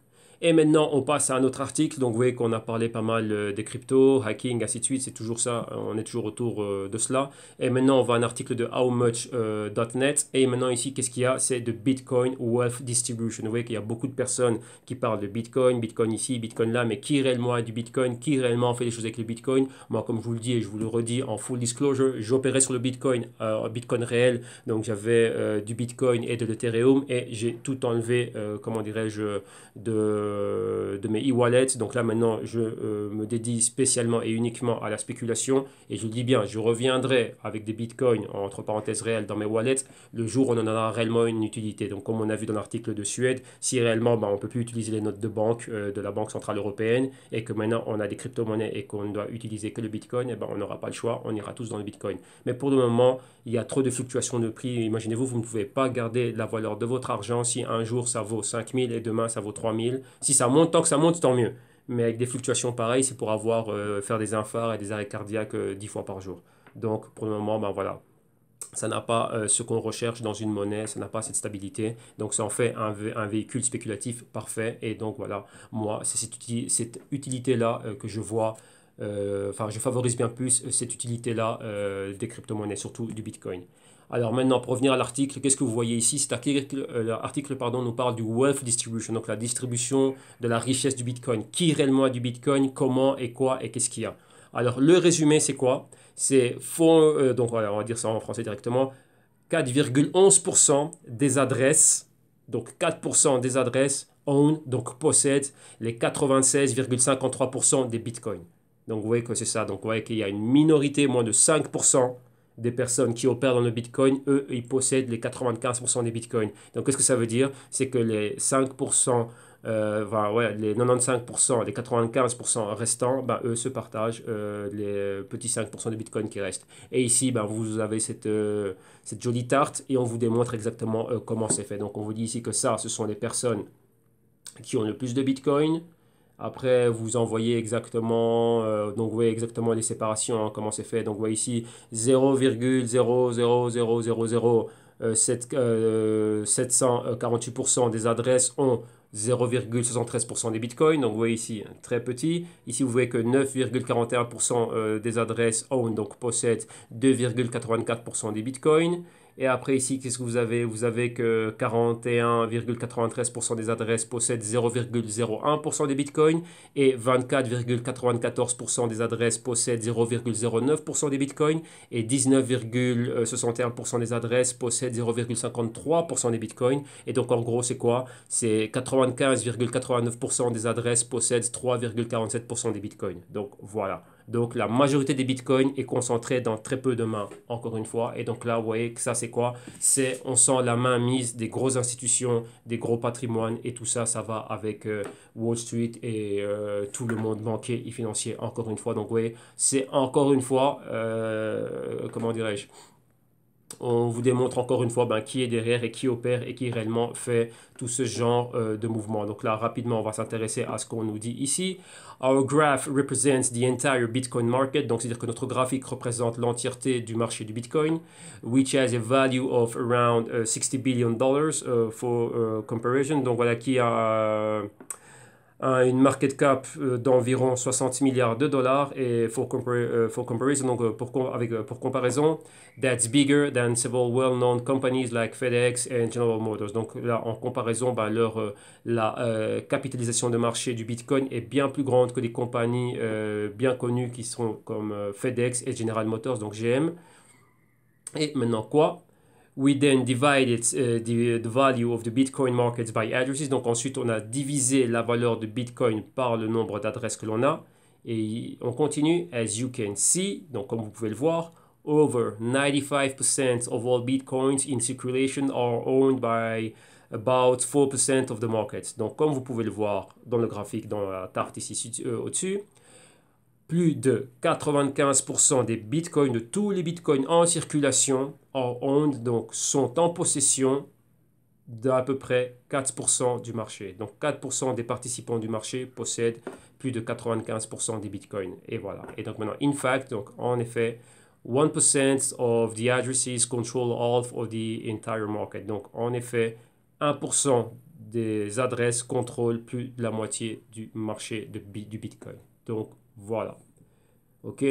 Et maintenant, on passe à un autre article. Donc, vous voyez qu'on a parlé pas mal euh, des cryptos, hacking, ainsi de suite. C'est toujours ça. On est toujours autour euh, de cela. Et maintenant, on va un article de howmuch.net. Euh, et maintenant, ici, qu'est-ce qu'il y a C'est de Bitcoin Wealth Distribution. Vous voyez qu'il y a beaucoup de personnes qui parlent de Bitcoin, Bitcoin ici, Bitcoin là. Mais qui réellement a du Bitcoin Qui réellement fait des choses avec le Bitcoin Moi, comme je vous le dis et je vous le redis en full disclosure, j'opérais sur le Bitcoin, Bitcoin réel. Donc, j'avais du Bitcoin et de l'Ethereum. Et j'ai tout enlevé, comment dirais-je, de euh, de mes e-wallets. Donc là maintenant, je euh, me dédie spécialement et uniquement à la spéculation. Et je dis bien, je reviendrai avec des bitcoins, entre parenthèses réelles, dans mes wallets, le jour où on en aura réellement une utilité. Donc comme on a vu dans l'article de Suède, si réellement bah, on ne peut plus utiliser les notes de banque euh, de la Banque Centrale Européenne et que maintenant on a des crypto-monnaies et qu'on ne doit utiliser que le bitcoin, et eh ben, on n'aura pas le choix, on ira tous dans le bitcoin. Mais pour le moment, il y a trop de fluctuations de prix. Imaginez-vous, vous ne pouvez pas garder la valeur de votre argent si un jour ça vaut 5000 et demain ça vaut 3000 si ça monte, tant que ça monte, tant mieux. Mais avec des fluctuations pareilles, c'est pour avoir euh, faire des infarts et des arrêts cardiaques 10 euh, fois par jour. Donc pour le moment, ben voilà, ça n'a pas euh, ce qu'on recherche dans une monnaie, ça n'a pas cette stabilité. Donc ça en fait un, véhicule spéculatif parfait. Et donc voilà, moi, c'est cette, utilité-là que je vois, enfin je favorise bien plus cette utilité-là des crypto-monnaies, surtout du Bitcoin. Alors maintenant, pour revenir à l'article, qu'est-ce que vous voyez ici Cet article, euh, pardon, nous parle du wealth distribution, donc la distribution de la richesse du Bitcoin. Qui réellement a du Bitcoin Comment et quoi et qu'est-ce qu'il y a Alors le résumé, c'est quoi C'est euh, donc on va dire ça en français directement, 4,11% des adresses, donc 4% des adresses own, donc possèdent les 96,53% des Bitcoins. Donc vous voyez que c'est ça, donc vous voyez qu'il y a une minorité, moins de 5% des personnes qui opèrent dans le Bitcoin, eux, ils possèdent les 95% des Bitcoins. Donc, qu'est-ce que ça veut dire C'est que les 5%, euh, les 95%, les 95% restants, ben, eux se partagent euh, les petits 5% de Bitcoins qui restent. Et ici, ben, vous avez cette, euh, cette jolie tarte et on vous démontre exactement comment c'est fait. Donc, on vous dit ici que ça, ce sont les personnes qui ont le plus de Bitcoin. Après, vous envoyez exactement, euh, donc vous voyez exactement les séparations, hein, comment c'est fait. Donc vous voyez ici 0,0000748% 748% euh, des adresses ont 0,73% des bitcoins. Donc vous voyez ici, hein, très petit. Ici, vous voyez que 9,41% euh, des adresses own, donc possèdent 2,84% des bitcoins. Et après ici, qu'est-ce que vous avez Vous avez que 41,93% des adresses possèdent 0,01% des bitcoins et 24,94% des adresses possèdent 0,09% des bitcoins et 19,61% des adresses possèdent 0,53% des bitcoins. Et donc en gros, c'est quoi C'est 95,89% des adresses possèdent 3,47% des bitcoins. Donc voilà. Donc la majorité des bitcoins est concentrée dans très peu de mains, encore une fois. Et donc là, vous voyez que ça, c'est quoi C'est on sent la main mise des grosses institutions, des gros patrimoines, et tout ça, ça va avec euh, Wall Street et euh, tout le monde banquier et financier, encore une fois. Donc vous voyez, c'est encore une fois, euh, comment dirais-je on vous démontre encore une fois ben, qui est derrière et qui opère et qui réellement fait tout ce genre euh, de mouvement. Donc là, rapidement, on va s'intéresser à ce qu'on nous dit ici. Our graph represents the entire Bitcoin market, donc c'est-à-dire que notre graphique représente l'entièreté du marché du Bitcoin, which has a value of around 60 euh, billion dollars euh, for comparison. Donc voilà qui a une market cap euh, d'environ 60 milliards de dollars et for, euh, for comparison, donc euh, pour, avec, pour comparaison, that's bigger than several well-known companies like FedEx and General Motors. Donc là, en comparaison, bah, leur, la capitalisation de marché du Bitcoin est bien plus grande que des compagnies bien connues qui sont comme FedEx et General Motors, donc GM. Et maintenant quoi We then divided uh, uh, the, value of the Bitcoin markets by addresses. Donc ensuite, on a divisé la valeur de Bitcoin par le nombre d'adresses que l'on a. Et on continue, as you can see, donc comme vous pouvez le voir, over 95% of all Bitcoins in circulation are owned by about 4% of the market. Donc comme vous pouvez le voir dans le graphique, dans la tarte ici euh, au-dessus, plus de 95% des bitcoins, de tous les bitcoins en circulation, en onde, donc sont en possession d'à peu près 4% du marché. Donc 4% des participants du marché possèdent plus de 95% des bitcoins. Et voilà. Et donc maintenant, in fact, donc en effet, 1% of the addresses control half of the entire market. Donc en effet, 1% des adresses contrôlent plus de la moitié du marché de, du bitcoin. Donc voilà. Ok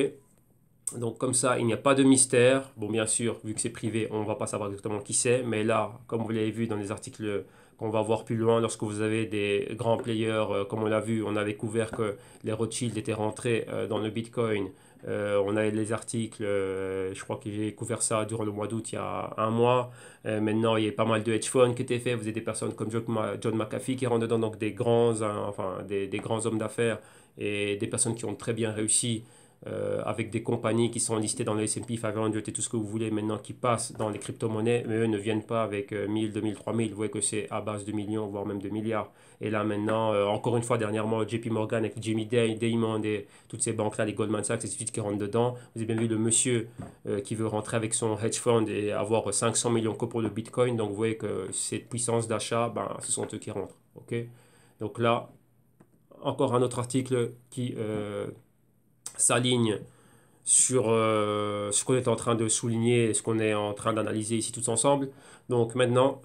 donc comme ça, il n'y a pas de mystère. Bon, bien sûr, vu que c'est privé, on ne va pas savoir exactement qui c'est. Mais là, comme vous l'avez vu dans les articles qu'on va voir plus loin, lorsque vous avez des grands players, euh, comme on l'a vu, on avait couvert que les Rothschild étaient rentrés euh, dans le Bitcoin euh, on a les articles, euh, je crois que j'ai couvert ça durant le mois d'août il y a un mois. Euh, maintenant, il y a pas mal de hedge funds qui étaient faits. Vous avez des personnes comme John McAfee qui rentrent dedans, donc des grands, hein, des, des, grands hommes d'affaires et des personnes qui ont très bien réussi avec des compagnies qui sont listées dans le SP 500 et tout ce que vous voulez maintenant qui passent dans les crypto-monnaies, mais eux ne viennent pas avec 1000, 2000, 3000. Vous voyez que c'est à base de millions, voire même de milliards. Et là maintenant, euh, encore une fois, dernièrement, JP Morgan avec Jimmy Day, Damon et toutes ces banques-là, les Goldman Sachs et suite qui rentrent dedans. Vous avez bien vu le monsieur euh, qui veut rentrer avec son hedge fund et avoir 500 millions que pour le Bitcoin. Donc vous voyez que cette puissance d'achat, ben, ce sont eux qui rentrent. ok Donc là, encore un autre article qui euh, s'aligne sur ce qu'on est en train de souligner, ce qu'on est en train d'analyser ici tous ensemble. Donc maintenant,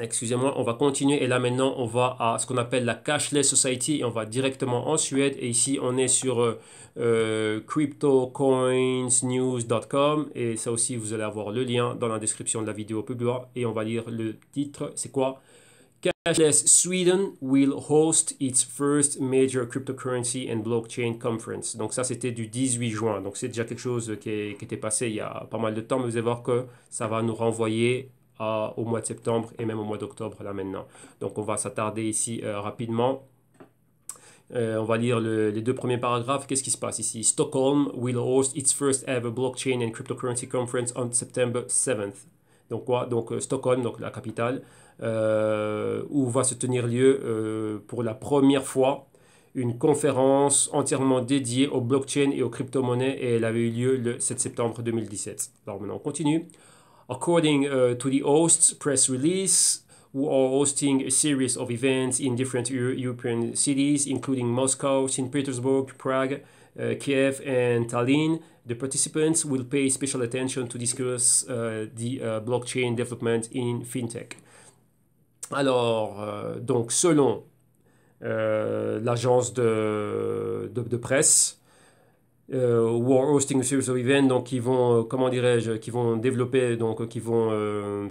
excusez-moi, on va continuer et là maintenant on va à ce qu'on appelle la Cashless Society et on va directement en Suède et ici on est sur euh, euh, cryptocoinsnews.com et ça aussi vous allez avoir le lien dans la description de la vidéo et on va lire le titre, c'est quoi Cashless Sweden will host its first major cryptocurrency and blockchain conference. Donc ça, c'était du 18 juin. Donc c'est déjà quelque chose qui, qui, était passé il y a pas mal de temps, mais vous allez voir que ça va nous renvoyer au mois de septembre et même au mois d'octobre là maintenant. Donc on va s'attarder ici euh, rapidement. Euh, on va lire les deux premiers paragraphes. Qu'est-ce qui se passe ici? Stockholm will host its first ever blockchain and cryptocurrency conference on September 7th. Donc quoi? Donc euh, Stockholm, donc la capitale, où va se tenir lieu pour la première fois une conférence entièrement dédiée aux blockchain et aux crypto-monnaies et elle avait eu lieu le 7 septembre 2017. Alors maintenant on continue. According uh, to the host's press release, who are hosting a series of events in different Euro European cities, including Moscow, St. Petersburg, Prague, uh, Kiev, and Tallinn. The participants will pay special attention to discuss uh, the uh, blockchain development in fintech. Alors, euh, donc, selon euh, l'agence de, de, de presse, Euh, war Hosting Series of Events, donc qui vont, euh, comment dirais-je, qui vont développer, donc euh, qui vont,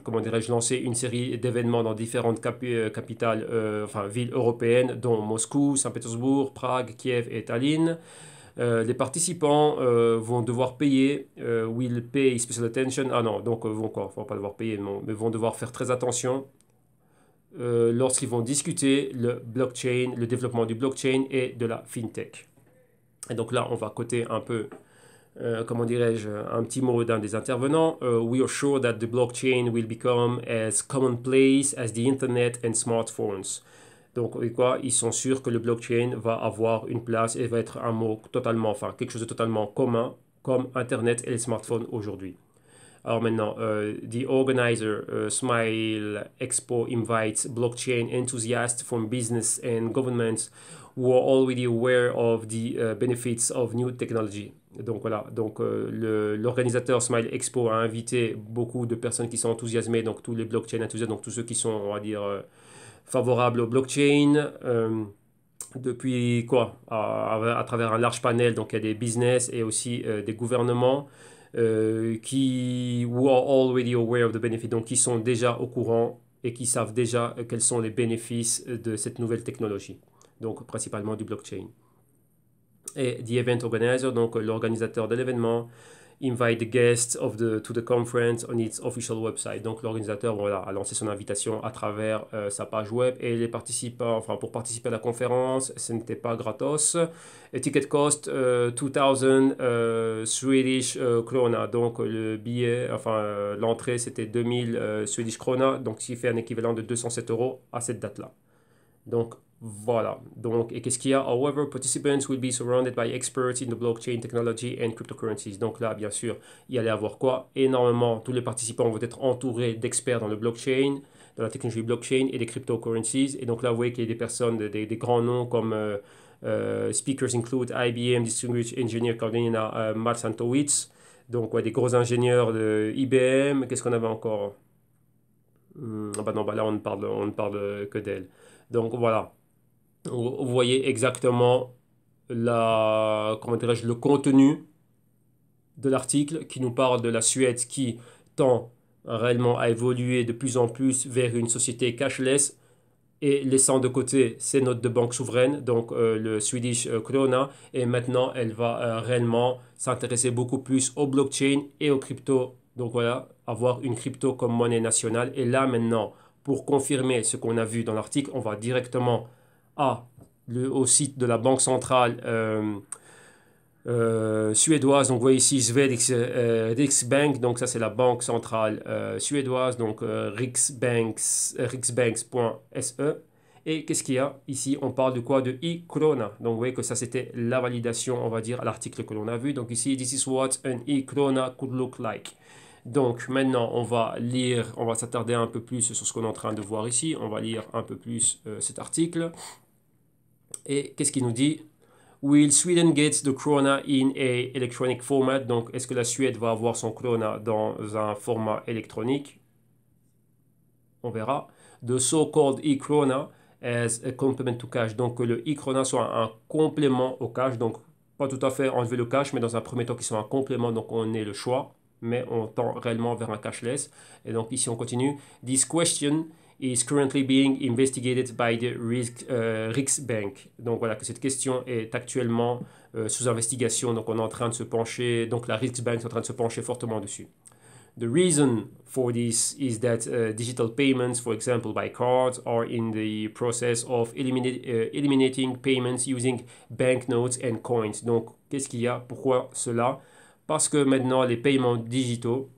comment dirais-je, lancer une série d'événements dans différentes capitales, enfin villes européennes, dont Moscou, Saint-Pétersbourg, Prague, Kiev et Tallinn. les participants vont devoir payer, will pay special attention, ah non, donc vont quoi, vont pas devoir payer, mais vont devoir faire très attention lorsqu'ils vont discuter le blockchain, le développement du blockchain et de la fintech. Et donc là, on va coter un peu, euh, comment dirais-je, un petit mot d'un des intervenants. Euh, we are sure that the blockchain will become as commonplace as the internet and smartphones. Donc, quoi, ils sont sûrs que le blockchain va avoir une place et va être un mot totalement, enfin, quelque chose de totalement commun comme Internet et les smartphones aujourd'hui. Alors maintenant, euh, the organizer Smile Expo invites blockchain enthusiasts from business and governments who are already aware of the uh, benefits of new technology. Donc voilà, donc euh, l'organisateur Smile Expo a invité beaucoup de personnes qui sont enthousiasmées, donc tous les blockchain enthousiastes, donc tous ceux qui sont, on va dire, euh, favorables au blockchain. Euh, depuis quoi à, à, travers un large panel, donc il y a des business et aussi des gouvernements qui who already aware of the benefits, donc qui sont déjà au courant et qui savent déjà quels sont les bénéfices de cette nouvelle technologie donc principalement du blockchain. Et the event organizer, donc l'organisateur de l'événement, invite the guests of the, to the conference on its official website. Donc l'organisateur a lancé son invitation à travers euh, sa page web et les participants, enfin pour participer à la conférence, ce n'était pas gratos. Et ticket cost 2000 euh, euh, Swedish krona. Donc le billet, enfin l'entrée c'était 2000 Swedish krona, donc ce qui fait un équivalent de 207 euros à cette date-là. Donc voilà. Donc, et qu'est-ce qu'il y a However, participants will be surrounded by experts in the blockchain technology and cryptocurrencies. Donc là, bien sûr, il y allait avoir quoi Énormément. Tous les participants vont être entourés d'experts dans le blockchain, dans la technologie blockchain et des cryptocurrencies. Et donc là, vous voyez qu'il y a des personnes, des, des grands noms comme euh, euh, speakers include IBM, Distinguished Engineer Cardinina, euh, Santowitz. » Donc, ouais, des gros ingénieurs de IBM. Qu'est-ce qu'on avait encore hmm, ah bah non, bah là, on parle, on ne parle que d'elle. Donc, voilà vous voyez exactement la, comment le contenu de l'article qui nous parle de la Suède qui tend réellement à évoluer de plus en plus vers une société cashless et laissant de côté ses notes de banque souveraine, donc euh, le Swedish euh, Krona, et maintenant elle va euh, réellement s'intéresser beaucoup plus au blockchain et aux crypto. Donc voilà, avoir une crypto comme monnaie nationale. Et là maintenant, pour confirmer ce qu'on a vu dans l'article, on va directement ah, le, au site de la Banque centrale euh, euh, suédoise. Donc, vous voyez ici Sveriges euh, Riksbank. Donc, ça, c'est la Banque centrale euh, suédoise. Donc, Riksbanks, e. Et qu'est-ce qu'il y a Ici, on parle de quoi De e krona Donc, vous voyez que ça, c'était la validation, on va dire, à l'article que l'on a vu. Donc, ici, this is what an e krona could look like. Donc, maintenant, on va lire, on va s'attarder un peu plus sur ce qu'on est en train de voir ici. On va lire un peu plus cet article. Et qu'est-ce qu'il nous dit Will Sweden get the Krona in a electronic format Donc, est-ce que la Suède va avoir son Krona dans un format électronique On verra. The so-called e krona as a complement to cash. Donc, le e krona soit un complément au cash. Donc, pas tout à fait enlever le cash, mais dans un premier temps, qui soit un complément. Donc, on ait le choix, mais on tend réellement vers un cashless. Et donc, ici, on continue. This question is currently being investigated by the Risk, Bank. Euh, » Bank Donc voilà que cette question est actuellement euh, sous investigation. Donc on est en train de se pencher, donc la Bank est en train de se pencher fortement dessus. The reason for this is that euh, digital payments, for example by cards, are in the process of eliminate, eliminating payments using banknotes and coins. Donc qu'est-ce qu'il y a Pourquoi cela Parce que maintenant les paiements digitaux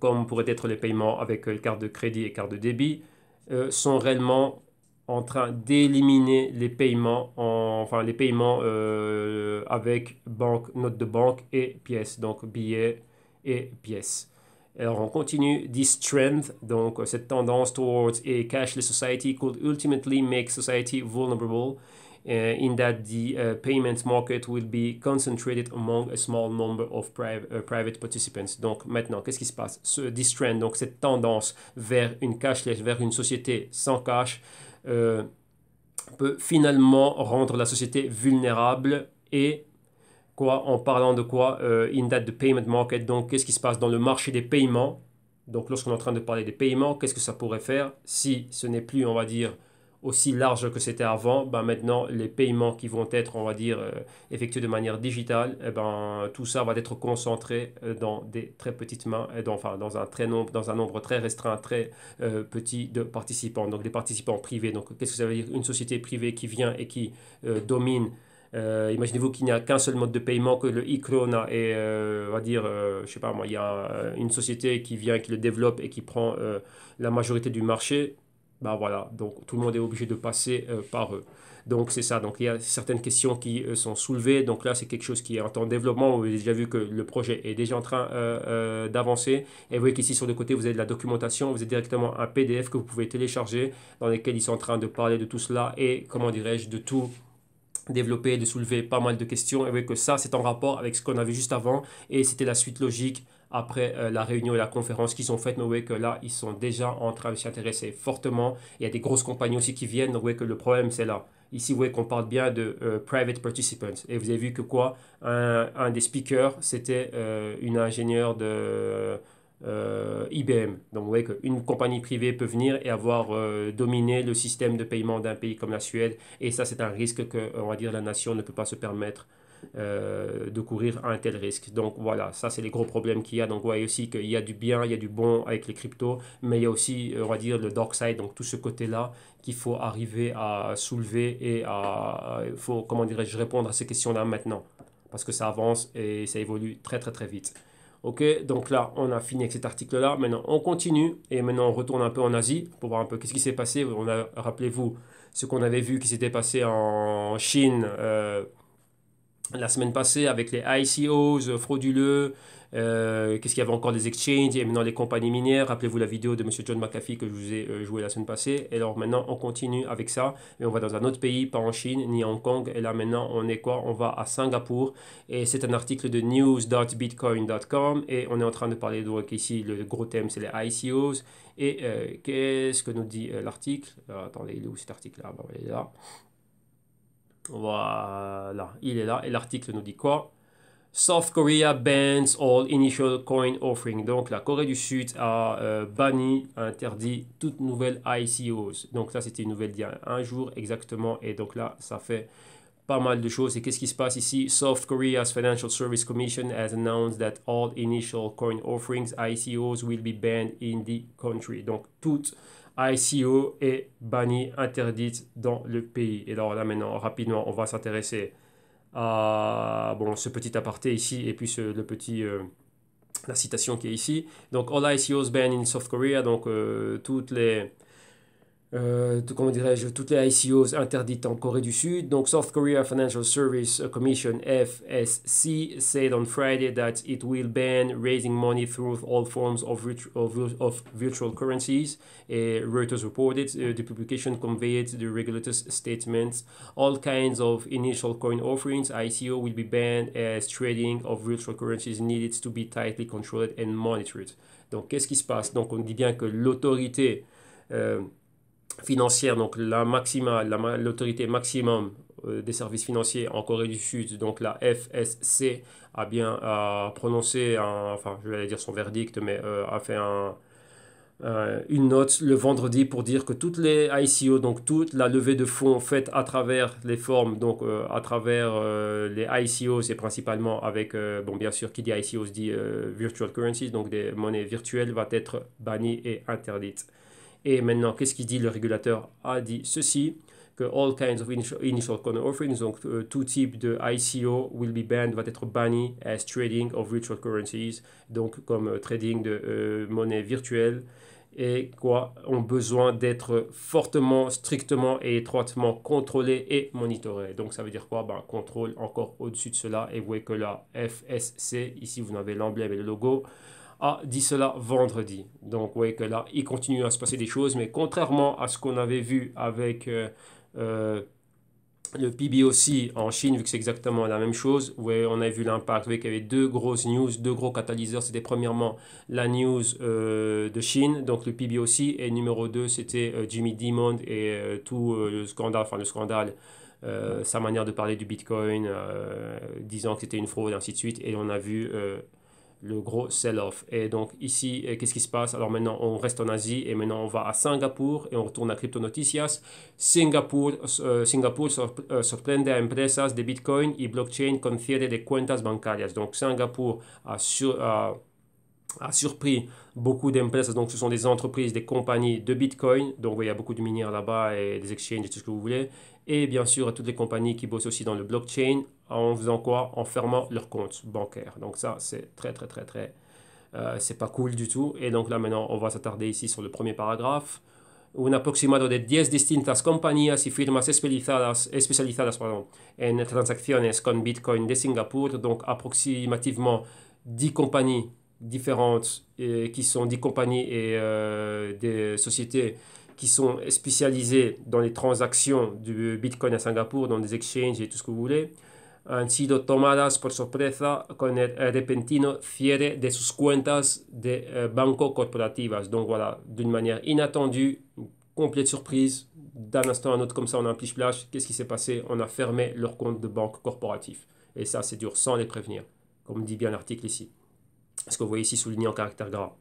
comme pourraient être les paiements avec carte de crédit et carte de débit, euh, sont réellement en train d'éliminer les paiements, enfin les paiements euh, avec banque, note de banque et pièces, donc billets et pièces. Alors on continue. This trend, donc euh, cette tendance towards a cashless society could ultimately make society vulnerable Uh, in that the uh, payment market will be concentrated among a small number of uh, private participants. Donc maintenant, qu'est-ce qui se passe Ce, This trend, donc cette tendance vers une cashless, vers une société sans cash, euh, peut finalement rendre la société vulnérable et quoi en parlant de quoi euh, in that the payment market donc qu'est-ce qui se passe dans le marché des paiements donc lorsqu'on est en train de parler des paiements qu'est-ce que ça pourrait faire si ce n'est plus on va dire aussi large que c'était avant, ben, maintenant les paiements qui vont être, on va dire, euh, effectués de manière digitale, eh ben, tout ça va être concentré euh, dans des très petites mains, et dans, enfin dans un, très nombre, dans un nombre très restreint, très euh, petit de participants, donc des participants privés. Donc qu'est-ce que ça veut dire Une société privée qui vient et qui domine Imaginez-vous qu'il n'y a qu'un seul mode de paiement que le e-clone et on va dire, je sais pas moi, il y a une société qui vient, qui le développe et qui prend la majorité du marché. Ben voilà, donc tout le monde est obligé de passer euh, par eux. Donc c'est ça, donc il y a certaines questions qui euh, sont soulevées, donc là c'est quelque chose qui est en temps de développement, vous avez déjà vu que le projet est déjà en train euh, d'avancer, et vous voyez qu'ici sur le côté vous avez de la documentation, vous avez directement un PDF que vous pouvez télécharger, dans lequel ils sont en train de parler de tout cela, et comment dirais-je, de tout développer, de soulever pas mal de questions, et vous voyez que ça c'est en rapport avec ce qu'on avait juste avant, et c'était la suite logique après euh, la réunion et la conférence qu'ils ont faite. vous voyez que là, ils sont déjà en train de s'intéresser fortement. Il y a des grosses compagnies aussi qui viennent. vous voyez que le problème, c'est là. Ici, vous voyez qu'on parle bien de euh, private participants. Et vous avez vu que quoi un, des speakers, c'était euh, une ingénieure de IBM. Donc, vous voyez qu'une compagnie privée peut venir et avoir dominé le système de paiement d'un pays comme la Suède. Et ça, c'est un risque que, on va dire, la nation ne peut pas se permettre euh, de courir un tel risque. Donc voilà, ça c'est les gros problèmes qu'il y a. Donc vous voyez aussi qu'il y a du bien, il y a du bon avec les cryptos, mais il y a aussi, euh, on va dire, le dark side, donc tout ce côté-là qu'il faut arriver à soulever et à, faut, comment dirais-je, répondre à ces questions-là maintenant. Parce que ça avance et ça évolue très très très vite. Ok, donc là, on a fini avec cet article-là. Maintenant, on continue et maintenant, on retourne un peu en Asie pour voir un peu qu'est-ce qui s'est passé. On a, rappelez-vous, ce qu'on avait vu qui s'était passé en Chine euh, la semaine passée avec les ICOs euh, frauduleux, euh, qu'est-ce qu'il y avait encore des exchanges et maintenant les compagnies minières. Rappelez-vous la vidéo de M. John McAfee que je vous ai euh, joué la semaine passée. Et alors maintenant, on continue avec ça et on va dans un autre pays, pas en Chine ni à Hong Kong. Et là maintenant, on est quoi On va à Singapour et c'est un article de news.bitcoin.com et on est en train de parler donc ici, le gros thème c'est les ICOs. Et qu'est-ce que nous dit l'article Attendez, il est où cet article-là Il est là. Voilà, il est là. Et l'article nous dit quoi South Korea bans all initial coin offering. Donc la Corée du Sud a euh, banni, interdit toute nouvelle ICOs. Donc ça c'était une nouvelle d'il un jour exactement. Et donc là ça fait pas mal de choses. Et qu'est-ce qui se passe ici South Korea's Financial Service Commission has announced that all initial coin offerings, ICOs, will be banned in the country. Donc toutes ICO est banni, interdite dans le pays. Et alors là maintenant, rapidement, on va s'intéresser à bon, ce petit aparté ici et puis le petit... Euh, la citation qui est ici. Donc, all ICOs banned in South Korea, donc euh, toutes les euh, comment dirais-je, toutes les ICOs interdites en Corée du Sud. Donc, South Korea Financial Service Commission, FSC, said on Friday that it will ban raising money through all forms of, of, of virtual currencies. Et eh, Reuters reported eh, the publication conveyed the regulator's statements All kinds of initial coin offerings, ICO, will be banned as trading of virtual currencies needed to be tightly controlled and monitored. Donc, qu'est-ce qui se passe Donc, on dit bien que l'autorité. Euh, financière, donc la maxima, l'autorité maximum euh, des services financiers en Corée du Sud, donc la FSC, a bien a prononcé, enfin je vais dire son verdict, mais euh, a fait euh, une note le vendredi pour dire que toutes les ICO, donc toute la levée de fonds faite à travers les formes, donc à travers les ICO, c'est principalement avec, bon bien sûr, qui dit ICO dit virtual currencies, donc des monnaies virtuelles, va être bannie et interdite. Et maintenant, qu'est-ce qu'il dit le régulateur a ah, dit ceci que all kinds of initial coin offerings, donc euh, tout type de ICO will be banned, va être banni as trading of virtual currencies, donc comme euh, trading de euh, monnaie virtuelle, et quoi, ont besoin d'être fortement, strictement et étroitement contrôlés et monitorés. Donc ça veut dire quoi ben, Contrôle encore au-dessus de cela, et vous voyez que la FSC, ici vous avez l'emblème et le logo, dit cela vendredi. Donc vous que là, il continue à se passer des choses, mais contrairement à ce qu'on avait vu avec euh, euh le PBOC en Chine, vu que c'est exactement la même chose, vous on a vu l'impact, avec avait deux grosses news, deux gros catalyseurs. C'était premièrement la news euh, de Chine, donc le PBOC, et numéro 2, c'était euh, Jimmy Dimond et tout le scandale, enfin le scandale. sa manière de parler du Bitcoin, disant que c'était une fraude, ainsi de suite. Et on a vu le gros sell-off. Et donc ici, euh, qu'est-ce qui se passe Alors maintenant, on reste en Asie et maintenant on va à Singapour et on retourne à Crypto Noticias. Singapour, surprend euh, Singapour euh, entreprises empresas de Bitcoin et blockchain con des de cuentas bancarias. Donc Singapour sur, a a surpris beaucoup d'empresas. Donc, ce sont des entreprises, des compagnies de Bitcoin. Donc, il y a beaucoup de minières là-bas et des exchanges, tout ce que vous voulez. Et bien sûr, toutes les compagnies qui bossent aussi dans le blockchain en faisant quoi En fermant leurs comptes bancaires. Donc, ça, c'est très, très, très, très. Euh, c'est pas cool du tout. Et donc, là, maintenant, on va s'attarder ici sur le premier paragraphe. un aproximado de 10 distintas compañías y firmas especializadas, especializadas pardon, en transacciones con Bitcoin de Singapour, donc approximativement 10 compagnies différentes et, qui sont des compagnies et euh, des sociétés qui sont spécialisées dans les transactions du Bitcoin à Singapour, dans des exchanges et tout ce que vous voulez, han sido sorpresa con repentino cierre de sus cuentas de eh, banco corporativas. Donc voilà, d'une manière inattendue, complète surprise, d'un instant à un autre comme ça, on a un pliche qu'est-ce qui s'est passé On a fermé leur compte de banque corporatif. Et ça, c'est dur sans les prévenir, comme dit bien l'article ici. es que voy ici souligner en carácter gras.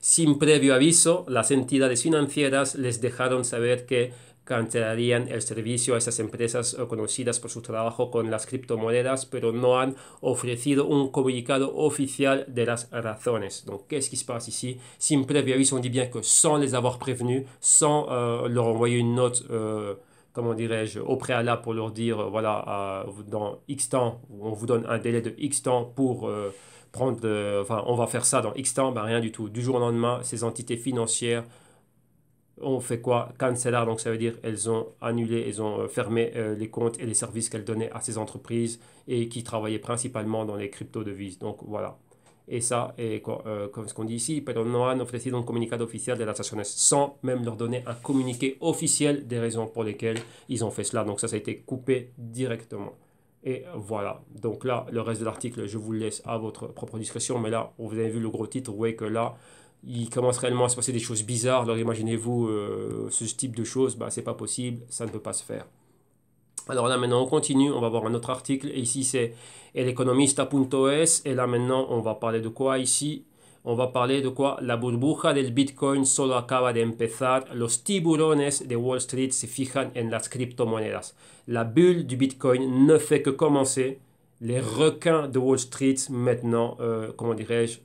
Sin previo aviso, las entidades financieras les dejaron saber que cancelarían el servicio a esas empresas eh, conocidas por su trabajo con las criptomonedas, pero no han ofrecido un comunicado oficial de las razones. ¿Qué es lo que se pasa aquí? Sin previo aviso, on dit bien que sans les avoir prévenus, sans euh, leur envoyer euh, comment dirais-je, au préalable pour leur dire, euh, voilà, dans X temps, on vous donne un délai de X temps pour euh, prendre, enfin, on va faire ça dans X temps, ben, rien du tout. Du jour au lendemain, ces entités financières ont fait quoi Cancellar, donc ça veut dire elles ont annulé, elles ont euh, fermé les comptes et les services qu'elles donnaient à ces entreprises et qui travaillaient principalement dans les crypto-devises. Donc voilà. Et ça, euh, comme ce qu'on dit ici, pero no han un communiqué officiel de la S sans même leur donner un communiqué officiel des raisons pour lesquelles ils ont fait cela. Donc ça, ça a été coupé directement. Et voilà. Donc là, le reste de l'article, je vous laisse à votre propre discrétion. Mais là, vous avez vu le gros titre, vous voyez que là, il commence réellement à se passer des choses bizarres. Alors imaginez-vous euh, ce type de choses, bah, c'est pas possible, ça ne peut pas se faire. Alors là maintenant on continue, on va voir un autre article. ici c'est eleconomista.es et là maintenant on va parler de quoi ici on va parler de quoi La burbuja del Bitcoin solo acaba de empezar. Los tiburones de Wall Street se fijan en las criptomonedas. La bulle du Bitcoin ne fait que commencer. Les requins de Wall Street maintenant, euh, comment dirais-je,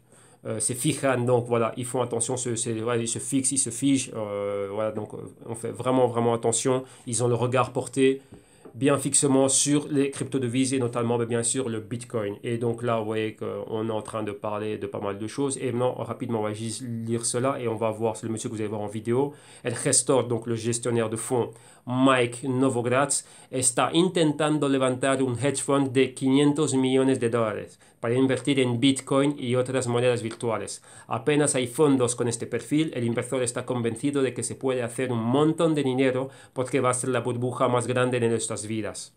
euh, se fijan. Donc voilà, ils font attention, se, ils se fixent, ils se figent. Euh, voilà, donc on fait vraiment, vraiment attention. Ils ont le regard porté bien fixement sur les crypto-devises et notamment ben, bien sûr le Bitcoin. Et donc là, vous voyez qu'on est en train de parler de pas mal de choses. Et maintenant, rapidement, on va juste lire cela et on va voir, c'est le monsieur que vous allez voir en vidéo. Elle restaure donc le gestionnaire de fonds, Mike Novogratz, está intentando levantar un hedge fund de 500 millones de dólares para invertir en Bitcoin y otras monedas virtuales. Apenas hay fondos con este perfil, el inversor está convencido de que se puede hacer un montón de dinero porque va a ser la burbuja más grande de nuestras vidas.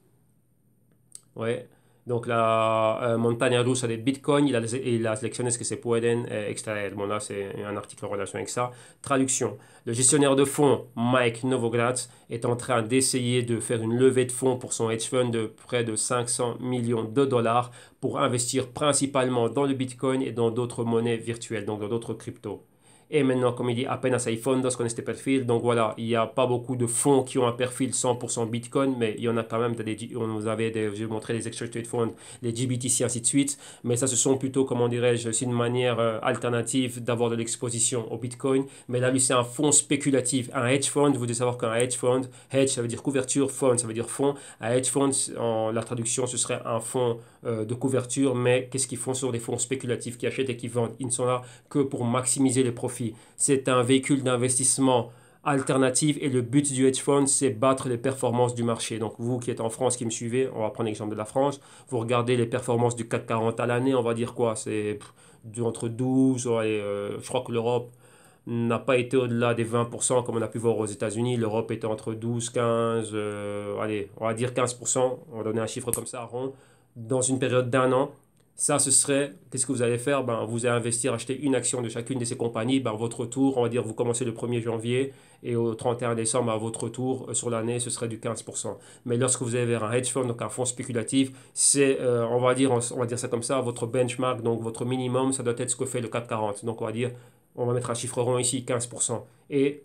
Donc la euh, montagne russe des bitcoins, il a, il a sélectionné ce que se pueden euh, extraire. Bon là c'est un article en relation avec ça. Traduction. Le gestionnaire de fonds Mike Novogratz est en train d'essayer de faire une levée de fonds pour son hedge fund de près de 500 millions de dollars pour investir principalement dans le bitcoin et dans d'autres monnaies virtuelles, donc dans d'autres cryptos. Et maintenant, comme il dit, à peine apenas hay fondos pas este perfil. Donc voilà, il n'y a pas beaucoup de fonds qui ont un perfil 100% Bitcoin, mais il y en a quand même. on nous avait, des, je vais vous montrer les Exchange Trade Funds, les GBTC, ainsi de suite. Mais ça, ce sont plutôt, comment dirais-je, c'est une manière euh, alternative d'avoir de l'exposition au Bitcoin. Mais là, lui, c'est un fonds spéculatif. Un hedge fund, vous devez savoir qu'un hedge fund, hedge, ça veut dire couverture, fund, ça veut dire fonds. Un hedge fund, en la traduction, ce serait un fonds euh, de couverture, mais qu'est-ce qu'ils font sur des fonds spéculatifs qui achètent et qui vendent Ils ne sont là que pour maximiser les profits. C'est un véhicule d'investissement alternatif et le but du hedge fund, c'est battre les performances du marché. Donc vous qui êtes en France, qui me suivez, on va prendre l'exemple de la France, vous regardez les performances du 440 à l'année, on va dire quoi C'est entre 12 et euh, je crois que l'Europe n'a pas été au-delà des 20% comme on a pu voir aux États-Unis. L'Europe était entre 12, 15, euh, allez, on va dire 15%, on va donner un chiffre comme ça, rond dans une période d'un an, ça, ce serait, qu'est-ce que vous allez faire ben, Vous allez investir, acheter une action de chacune de ces compagnies. Ben, votre tour, on va dire, vous commencez le 1er janvier et au 31 décembre, à ben, votre tour, euh, sur l'année, ce serait du 15%. Mais lorsque vous allez vers un hedge fund, donc un fonds spéculatif, c'est, euh, on, va dire, on, va dire ça comme ça, votre benchmark, donc votre minimum, ça doit être ce que fait le CAC 40. Donc on va dire, on va mettre un chiffre rond ici, 15%. Et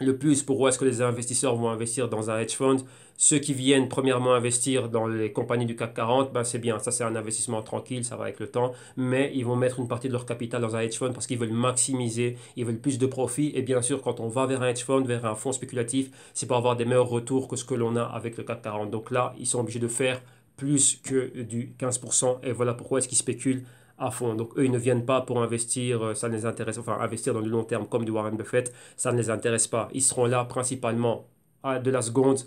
le plus, pourquoi est-ce que les investisseurs vont investir dans un hedge fund ceux qui viennent premièrement investir dans les compagnies du CAC 40, ben c'est bien, ça c'est un investissement tranquille, ça va avec le temps, mais ils vont mettre une partie de leur capital dans un hedge fund parce qu'ils veulent maximiser, ils veulent plus de profits. et bien sûr quand on va vers un hedge fund, vers un fonds spéculatif, c'est pour avoir des meilleurs retours que ce que l'on a avec le CAC 40. Donc là, ils sont obligés de faire plus que du 15%, et voilà pourquoi est-ce qu'ils spéculent à fond. Donc eux, ils ne viennent pas pour investir, euh, ça ne les intéresse, enfin investir dans le long terme comme du Warren Buffett, ça ne les intéresse pas. Ils seront là principalement à de la seconde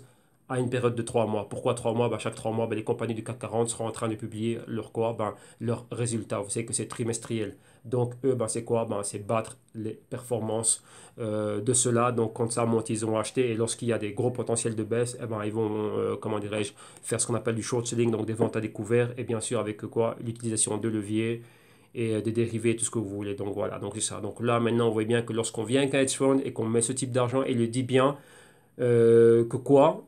à une période de 3 mois. Pourquoi trois mois ben, Chaque 3 mois, ben, les compagnies du CAC 40 seront en train de publier leur quoi ben, Leurs résultats. Vous savez que c'est trimestriel. Donc, eux, ben, c'est quoi C'est battre les performances euh, de cela. Donc, quand ça monte, ils ont acheté. Et lorsqu'il y a des gros potentiels de baisse, eh ben, ils vont, euh, comment dirais-je, faire ce qu'on appelle du short selling, donc des ventes à découvert. Et bien sûr, avec quoi L'utilisation de leviers et euh, des dérivés, tout ce que vous voulez. Donc, voilà. Donc, c'est ça. Donc, là, maintenant, on voit bien que lorsqu'on vient avec un hedge fund et qu'on met ce type d'argent, il le dit bien. que quoi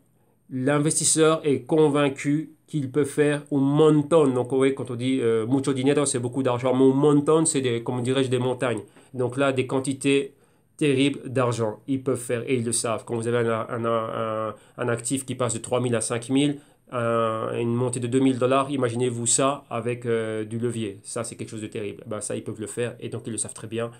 l'investisseur est convaincu qu'il peut faire un montant. Donc, oui, quand on dit euh, mucho dinero, c'est beaucoup d'argent. Mais un montant, c'est, comme dirais-je, des montagnes. Donc là, des quantités terribles d'argent. Ils peuvent faire et ils le savent. Quand vous avez un, actif qui passe de 3 000 à 5 000, une montée de 2000 dollars, imaginez-vous ça avec euh, du levier. Ça, c'est quelque chose de terrible. Bah, ça, ils peuvent le faire et donc ils le savent très bien.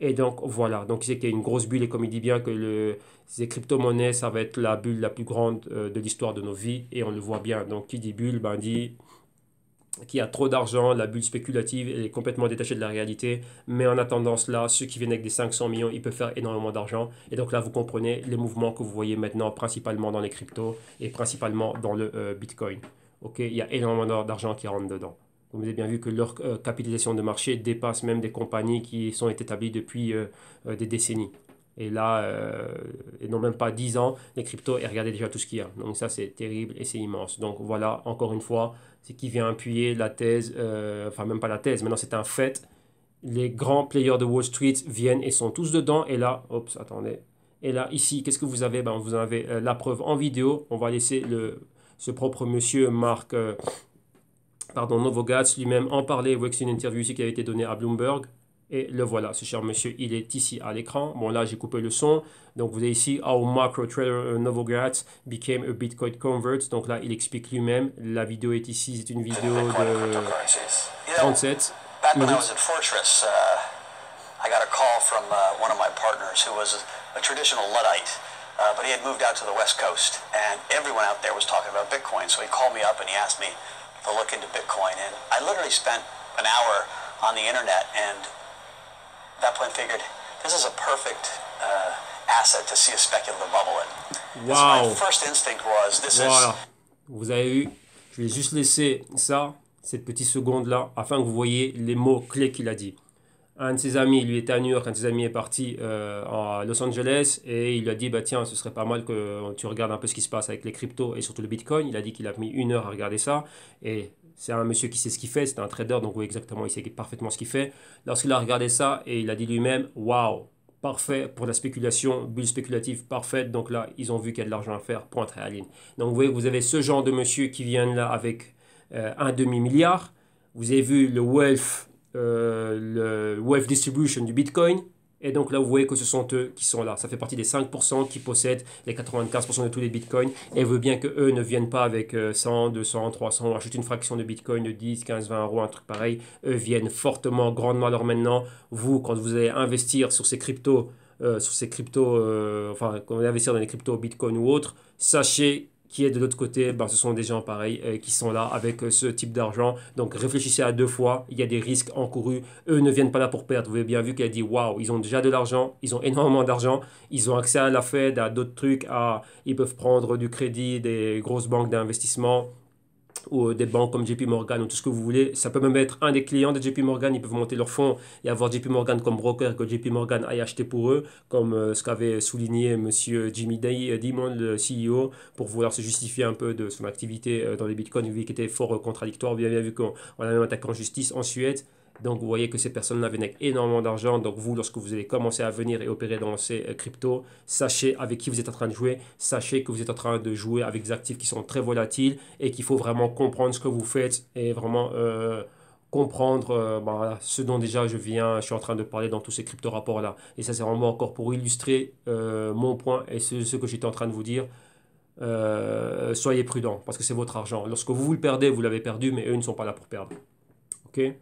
Et donc voilà, donc c'est qu'il y a une grosse bulle, et comme il dit bien que les crypto-monnaies, ça va être la bulle la plus grande euh, de l'histoire de nos vies, et on le voit bien. Donc qui dit bulle, ben dit y a trop d'argent, la bulle spéculative, est complètement détachée de la réalité. Mais en attendant cela, ceux qui viennent avec des 500 millions, ils peuvent faire énormément d'argent. Et donc là, vous comprenez les mouvements que vous voyez maintenant, principalement dans les cryptos et principalement dans le euh, Bitcoin. ok Il y a énormément d'argent qui rentre dedans. Vous avez bien vu que leur euh, capitalisation de marché dépasse même des compagnies qui sont établies depuis euh, euh, des décennies. Et là, euh, et non même pas 10 ans, les cryptos, et regardez déjà tout ce qu'il y a. Donc ça, c'est terrible et c'est immense. Donc voilà, encore une fois, c'est qui vient appuyer la thèse, enfin même pas la thèse, maintenant c'est un fait. Les grands players de Wall Street viennent et sont tous dedans. Et là, oups, attendez. Et là, ici, qu'est-ce que vous avez ben, Vous avez la preuve en vidéo. On va laisser le, ce propre monsieur Marc pardon, Novogratz lui-même en parlait, c'est une interview ici qui a été donnée à Bloomberg. Et le voilà, ce cher monsieur, il est ici à l'écran. Bon, là, j'ai coupé le son. Donc, vous avez ici How Macro Trader euh, Novogratz became a Bitcoin convert. Donc là, il explique lui-même. La vidéo est ici, c'est une vidéo de 37 when uh, I got a call from uh, one of my partners who was a, traditional Luddite, uh, but he had moved out to the West Coast, and everyone out there was talking about Bitcoin. So he called me up and he asked me, to look into Bitcoin. And I literally spent an hour on the internet, and at that point figured this is a perfect uh, asset to see a speculative bubble in. Wow. So my first instinct was this voilà. is. Vous avez vu, je vais juste laisser ça, cette petite seconde là, afin que vous voyez les mots clés qu'il a dit un de ses amis, lui était à New York, un de ses amis est parti à euh, Los Angeles et il lui a dit bah tiens, ce serait pas mal que tu regardes un peu ce qui se passe avec les cryptos et surtout le Bitcoin. Il a dit qu'il a mis une heure à regarder ça et c'est un monsieur qui sait ce qu'il fait, c'est un trader donc oui exactement, il sait parfaitement ce qu'il fait. Lorsqu'il a regardé ça et il a dit lui-même waouh parfait pour la spéculation, bulle spéculative parfaite. Donc là, ils ont vu qu'il y a de l'argent à faire, point à Donc vous voyez, vous avez ce genre de monsieur qui vient là avec euh, un demi-milliard. Vous avez vu le wealth euh, le Wave Distribution du Bitcoin. Et donc là, vous voyez que ce sont eux qui sont là. Ça fait partie des 5% qui possèdent les 95% de tous les bitcoins. Et veut bien que eux ne viennent pas avec 100, 200, 300, on une fraction de bitcoin de 10, 15, 20 euros, un truc pareil. Eux viennent fortement, grandement. Alors maintenant, vous, quand vous allez investir sur ces cryptos, euh, sur ces cryptos, euh, enfin, quand vous allez investir dans les cryptos, bitcoin ou autre sachez qui est de l'autre côté, ben, ce sont des gens pareils euh, qui sont là avec euh, ce type d'argent. Donc réfléchissez à deux fois, il y a des risques encourus. Eux ne viennent pas là pour perdre. Vous avez bien vu qu'elle dit waouh, ils ont déjà de l'argent, ils ont énormément d'argent, ils ont accès à la Fed, à d'autres trucs, à... ils peuvent prendre du crédit des grosses banques d'investissement ou euh, des banques comme JP Morgan ou tout ce que vous voulez. Ça peut même être un des clients de JP Morgan, ils peuvent monter leur fonds et avoir JP Morgan comme broker que JP Morgan aille acheter pour eux, comme euh, ce qu'avait souligné monsieur Jimmy Day, euh, Dimon, le CEO, pour vouloir se justifier un peu de son activité dans les bitcoins, vu qu'il était fort contradictoire. Bien, vu qu'on a même attaqué en justice en Suède. Donc, vous voyez que ces personnes-là avec énormément d'argent. Donc, vous, lorsque vous allez commencer à venir et opérer dans ces euh, cryptos, sachez avec qui vous êtes en train de jouer. Sachez que vous êtes en train de jouer avec des actifs qui sont très volatiles et qu'il faut vraiment comprendre ce que vous faites et vraiment euh, comprendre euh, bah, ce dont déjà je viens, je suis en train de parler dans tous ces crypto-rapports-là. Et ça, c'est vraiment encore pour illustrer mon point et ce, que j'étais en train de vous dire. soyez prudent parce que c'est votre argent. Lorsque vous le perdez, vous l'avez perdu, mais eux ne sont pas là pour perdre. ok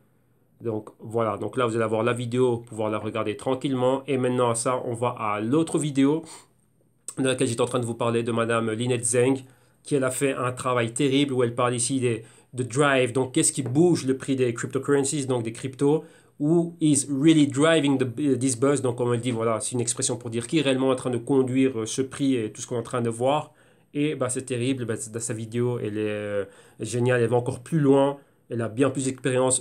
donc voilà, donc là vous allez avoir la vidéo, pouvoir la regarder tranquillement. Et maintenant à ça, on va à l'autre vidéo dans laquelle j'étais en train de vous parler de Madame Lynette Zeng, qui elle a fait un travail terrible où elle parle ici des, de drive, donc qu'est-ce qui bouge le prix des cryptocurrencies, donc des crypto ou is really driving the, uh, this buzz, donc comme elle dit, voilà, c'est une expression pour dire qui est réellement en train de conduire euh, ce prix et tout ce qu'on est en train de voir. Et bah, c'est terrible, bah, sa vidéo, elle est euh, géniale, elle va encore plus loin elle a bien plus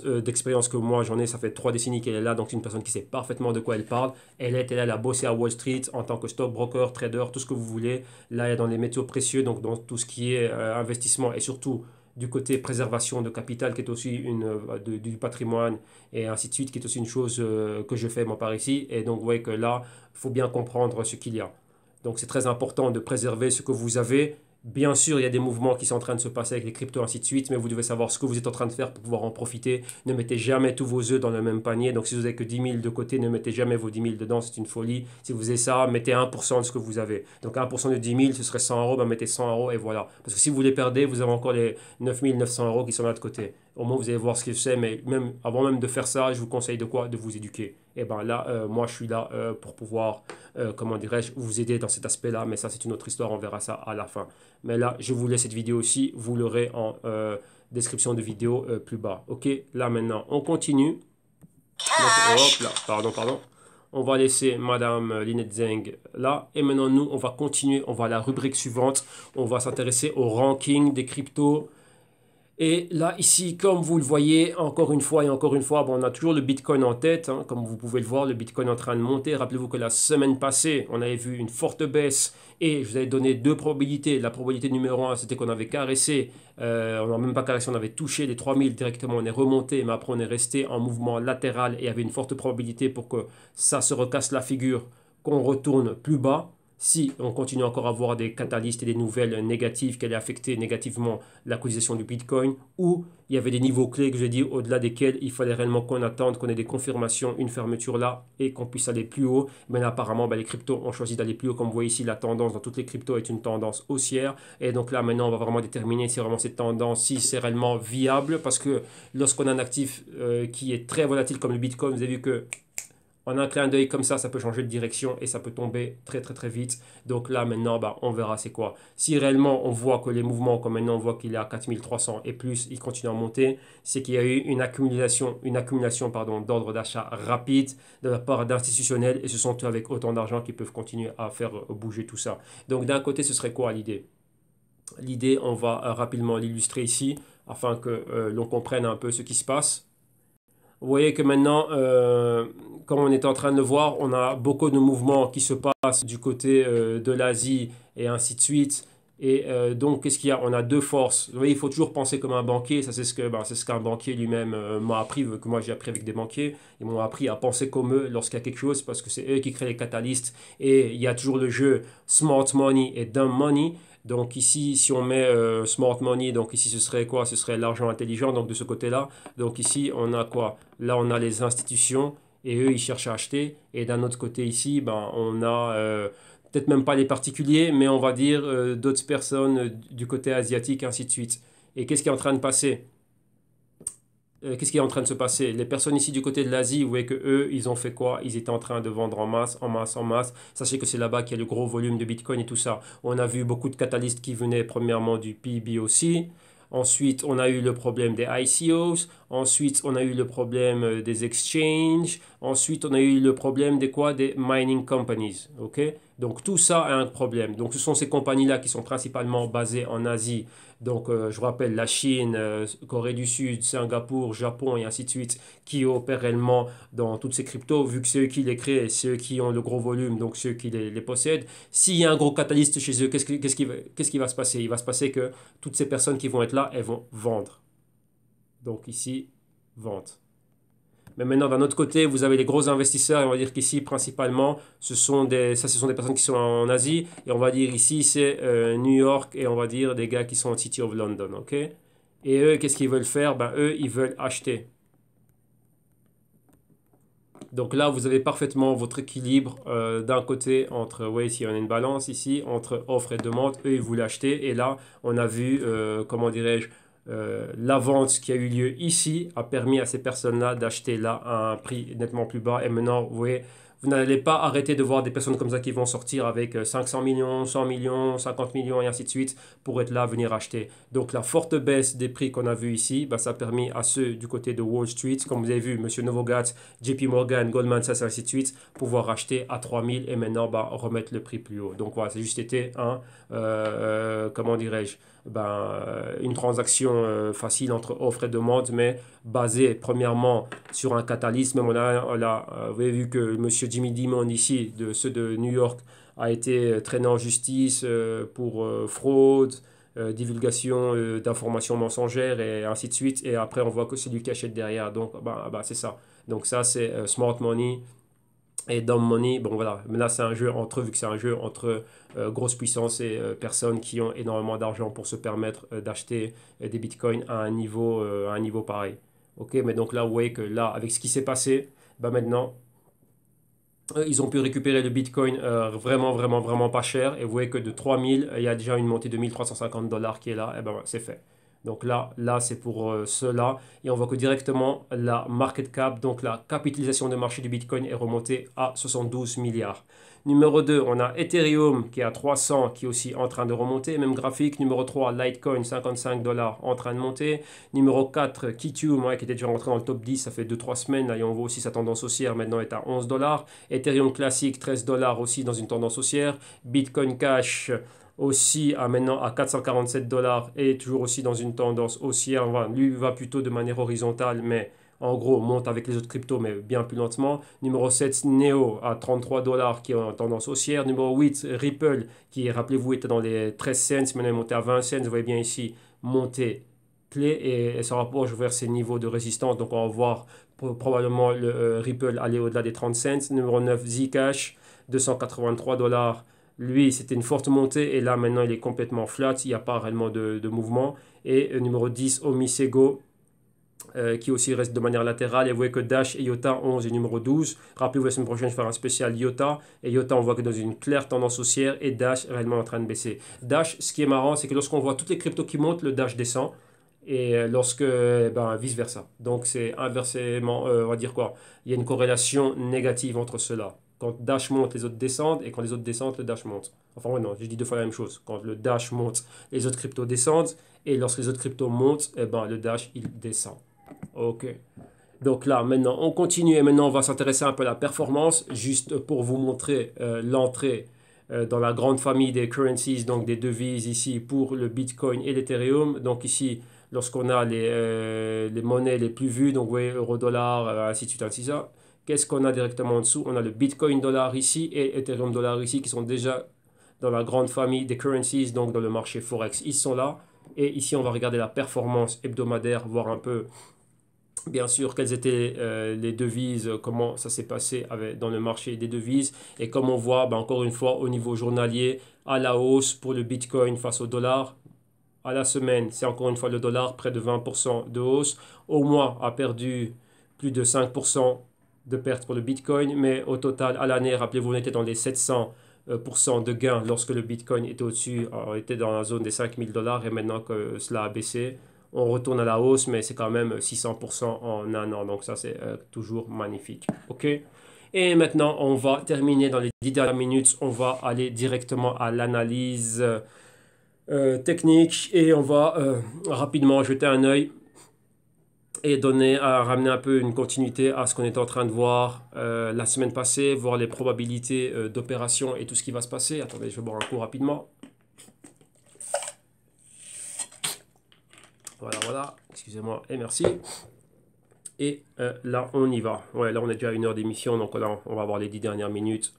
euh, d'expérience que moi, j'en ai, ça fait trois décennies qu'elle est là, donc c'est une personne qui sait parfaitement de quoi elle parle. Elle est, elle, a bossé à Wall Street en tant que stockbroker, trader, tout ce que vous voulez. Là, elle est dans les métaux précieux, donc dans tout ce qui est euh, investissement et surtout du côté préservation de capital, qui est aussi une, euh, du patrimoine, et ainsi de suite, qui est aussi une chose que je fais moi par ici. Et donc, vous voyez que là, faut bien comprendre ce qu'il y a. Donc, c'est très important de préserver ce que vous avez Bien sûr, il y a des mouvements qui sont en train de se passer avec les cryptos, ainsi de suite, mais vous devez savoir ce que vous êtes en train de faire pour pouvoir en profiter. Ne mettez jamais tous vos œufs dans le même panier. Donc, si vous n'avez que 10 000 de côté, ne mettez jamais vos 10 000 dedans, c'est une folie. Si vous avez ça, mettez 1% de ce que vous avez. Donc, 1% de 10 000, ce serait 100 euros, ben mettez 100 euros et voilà. Parce que si vous les perdez, vous avez encore les 9 900 euros qui sont là de côté. Au moins, vous allez voir ce que c'est, mais même, avant même de faire ça, je vous conseille de quoi De vous éduquer. Et eh bien là, euh, moi, je suis là euh, pour pouvoir, euh, comment dirais-je, vous aider dans cet aspect-là, mais ça, c'est une autre histoire, on verra ça à la fin. Mais là, je vous laisse cette vidéo aussi, vous l'aurez en description de vidéo plus bas. Ok, là maintenant, on continue. hop là, pardon, pardon. On va laisser Madame Linette Zeng là. Et maintenant, nous, on va continuer. On va à la rubrique suivante. On va s'intéresser au ranking des cryptos. Et là, ici, comme vous le voyez, encore une fois et encore une fois, on a toujours le Bitcoin en tête. Hein. comme vous pouvez le voir, le Bitcoin est en train de monter. Rappelez-vous que la semaine passée, on avait vu une forte baisse et je vous avais donné deux probabilités. La probabilité numéro un, c'était qu'on avait caressé, euh, on n'a même pas caressé, on avait touché les 3000 directement, on est remonté, mais après on est resté en mouvement latéral et il y avait une forte probabilité pour que ça se recasse la figure, qu'on retourne plus bas si on continue encore à avoir des catalystes et des nouvelles négatives qui allaient affecter négativement l'acquisition du Bitcoin, ou il y avait des niveaux clés que j'ai dit au-delà desquels il fallait réellement qu'on attende, qu'on ait des confirmations, une fermeture là et qu'on puisse aller plus haut. Mais ben là, apparemment, ben, les cryptos ont choisi d'aller plus haut. Comme vous voyez ici, la tendance dans toutes les cryptos est une tendance haussière. Et donc là, maintenant, on va vraiment déterminer si vraiment cette tendance, si c'est réellement viable. Parce que lorsqu'on a un actif euh, qui est très volatile comme le Bitcoin, vous avez vu que en un clin d'œil comme ça, ça peut changer de direction et ça peut tomber très très très vite. Donc là maintenant, bah, on verra c'est quoi. Si réellement on voit que les mouvements, comme maintenant on voit qu'il est à 4300 et plus, il continue à monter, c'est qu'il y a eu une accumulation, une accumulation pardon, d'ordre d'achat rapide de la part d'institutionnels et ce sont eux avec autant d'argent qui peuvent continuer à faire euh, bouger tout ça. Donc d'un côté, ce serait quoi l'idée L'idée, on va euh, rapidement l'illustrer ici afin que euh, l'on comprenne un peu ce qui se passe. Vous voyez que maintenant, euh, comme on est en train de le voir, on a beaucoup de mouvements qui se passent du côté euh, de l'Asie et ainsi de suite. Et euh, donc, qu'est-ce qu'il y a On a deux forces. Vous voyez, il faut toujours penser comme un banquier. Ça, c'est ce qu'un ben, ce qu'un banquier lui-même m'a appris, que moi j'ai appris avec des banquiers. Ils m'ont appris à penser comme eux lorsqu'il y a quelque chose, parce que c'est eux qui créent les catalystes. Et il y a toujours le jeu smart money et dumb money. Donc ici, si on met euh, smart money, donc ici ce serait quoi Ce serait l'argent intelligent, donc de ce côté-là. Donc ici, on a quoi Là, on a les institutions et eux, ils cherchent à acheter. Et d'un autre côté ici, ben, on a euh, peut-être même pas les particuliers, mais on va dire euh, d'autres personnes du côté asiatique, ainsi de suite. Et qu'est-ce qui est en train de passer euh, qu'est-ce qui est en train de se passer Les personnes ici du côté de l'Asie, vous voyez que eux, ils ont fait quoi Ils étaient en train de vendre en masse, en masse, en masse. Sachez que c'est là-bas qu'il y a le gros volume de Bitcoin et tout ça. On a vu beaucoup de catalystes qui venaient premièrement du PBOC. aussi. Ensuite, on a eu le problème des ICOs. Ensuite, on a eu le problème euh, des exchanges. Ensuite, on a eu le problème des quoi Des mining companies. Ok Donc tout ça a un problème. Donc ce sont ces compagnies-là qui sont principalement basées en Asie donc, euh, je rappelle la Chine, euh, Corée du Sud, Singapour, Japon et ainsi de suite, qui opèrent réellement dans toutes ces cryptos, vu que c'est eux qui les créent, ceux qui ont le gros volume, donc ceux qui les, possèdent. S'il y a un gros catalyste chez eux, ce qui, qu'est-ce qui va se passer Il va se passer que toutes ces personnes qui vont être là, elles vont vendre. Donc ici, vente. Mais maintenant, d'un autre côté, vous avez les gros investisseurs, et on va dire qu'ici, principalement, ce sont des, ça, ce sont des personnes qui sont en Asie, et on va dire ici, c'est euh, New York, et on va dire des gars qui sont en City of London, ok Et eux, qu'est-ce qu'ils veulent faire Ben, eux, ils veulent acheter. Donc là, vous avez parfaitement votre équilibre euh, d'un côté entre, oui, si on a une balance ici, entre offre et demande, eux, ils voulaient acheter, et là, on a vu, euh, comment dirais-je, euh, la vente qui a eu lieu ici a permis à ces personnes-là d'acheter là à un prix nettement plus bas. Et maintenant, vous voyez, vous n'allez pas arrêter de voir des personnes comme ça qui vont sortir avec 500 euh, millions, 100 millions, 50 millions et ainsi de suite pour être là, venir acheter. Donc la forte baisse des prix qu'on a vu ici, bah, ça a permis à ceux du côté de Wall Street, comme vous avez vu, M. Novogat, JP Morgan, Goldman Sachs, ainsi de suite, pouvoir acheter à 3000 et maintenant bah, remettre le prix plus haut. Donc voilà, c'est juste été un, euh, comment dirais-je, ben, euh, une transaction euh, facile entre offre et demande, mais basée premièrement sur un catalyse. on euh, vous avez vu que M. Jimmy Dimon ici, de ceux de New York, a été traîné en justice pour fraude, divulgation d'informations mensongères et ainsi de suite. Et après, on voit que c'est du cachet derrière. Donc, bah, c'est ça. Donc, ça, c'est Smart Money et Dom Money, bon voilà, mais là c'est un jeu entre, vu que c'est un jeu entre grosse euh, grosses puissances et euh, personnes qui ont énormément d'argent pour se permettre euh, d'acheter des bitcoins à un, niveau, à un niveau pareil. Ok, mais donc là, vous voyez que là, avec ce qui s'est passé, bah, maintenant, ils ont pu récupérer le bitcoin vraiment, vraiment, vraiment pas cher. Et vous voyez que de 3000, il y a déjà une montée de 1350 dollars qui est là, et ben bah, c'est fait. Donc là, là c'est pour euh, cela. Et on voit que directement, la market cap, donc la capitalisation de marché du Bitcoin est remontée à 72 milliards. Numéro 2, on a Ethereum qui est à 300, qui est aussi en train de remonter. Même graphique. Numéro 3, Litecoin, 55 dollars en train de monter. Numéro 4, Kitium, qui était déjà rentré dans le top 10, ça fait 2-3 semaines. Là, et on voit aussi sa tendance haussière maintenant est à 11 dollars. Ethereum classique, 13 dollars aussi dans une tendance haussière. Bitcoin Cash, aussi à maintenant à 447 dollars et toujours aussi dans une tendance haussière. lui va plutôt de manière horizontale, mais en gros monte avec les autres cryptos, mais bien plus lentement. Numéro 7, Neo à 33 dollars qui est en tendance haussière. Numéro 8, Ripple qui, rappelez-vous, était dans les 13 cents, maintenant est monté à 20 cents. Vous voyez bien ici, montée clé et, ça se rapproche vers ses niveaux de résistance. Donc on va voir probablement le euh, Ripple aller au-delà des 30 cents. Numéro 9, Zcash, 283 dollars lui, c'était une forte montée et là maintenant il est complètement flat, il n'y a pas réellement de, mouvement. Et euh, numéro 10, Omisego, euh, qui aussi reste de manière latérale. Et vous voyez que Dash et Iota 11 et numéro 12. Rappelez-vous, la semaine prochaine, je ferai un spécial Iota. Et Iota, on voit que dans une claire tendance haussière et Dash réellement en train de baisser. Dash, ce qui est marrant, c'est que lorsqu'on voit toutes les cryptos qui montent, le Dash descend et euh, lorsque ben, vice versa. Donc c'est inversement, on va dire quoi Il y a une corrélation négative entre cela quand dash monte, les autres descendent, et quand les autres descendent, le dash monte. Enfin, non, je dis deux fois la même chose. Quand le dash monte, les autres cryptos descendent, et lorsque les autres cryptos montent, et eh ben, le dash, il descend. Ok. Donc là, maintenant, on continue, et maintenant, on va s'intéresser un peu à la performance, juste pour vous montrer euh, l'entrée euh, dans la grande famille des currencies, donc des devises ici, pour le Bitcoin et l'Ethereum. Donc ici, lorsqu'on a les, euh, monnaies les plus vues, donc vous voyez, euro-dollar, ainsi de suite, ainsi de suite, Qu'est-ce qu'on a directement en dessous On a le Bitcoin dollar ici et Ethereum dollar ici qui sont déjà dans la grande famille des currencies, donc dans le marché Forex. Ils sont là. Et ici, on va regarder la performance hebdomadaire, voir un peu, bien sûr, quelles étaient euh, les devises, comment ça s'est passé dans le marché des devises. Et comme on voit, ben, encore une fois, au niveau journalier, à la hausse pour le Bitcoin face au dollar, à la semaine, c'est encore une fois le dollar, près de 20% de hausse. Au mois, a perdu plus de 5% de pertes pour le Bitcoin, mais au total, à l'année, rappelez-vous, on était dans les 700% euh, de gains lorsque le Bitcoin était au-dessus, on euh, était dans la zone des 5000 dollars, et maintenant que cela a baissé, on retourne à la hausse, mais c'est quand même 600% en un an, donc ça c'est euh, toujours magnifique. Ok et maintenant, on va terminer dans les 10 dernières minutes. On va aller directement à l'analyse technique et on va rapidement jeter un oeil et donner, à ramener un peu une continuité à ce qu'on est en train de voir euh, la semaine passée, voir les probabilités euh, d'opération et tout ce qui va se passer. Attendez, je vais boire un coup rapidement. Voilà, voilà, excusez-moi et merci. Et euh, là, on y va. Ouais, là, on est déjà à une heure d'émission, donc là, on va voir les dix dernières minutes.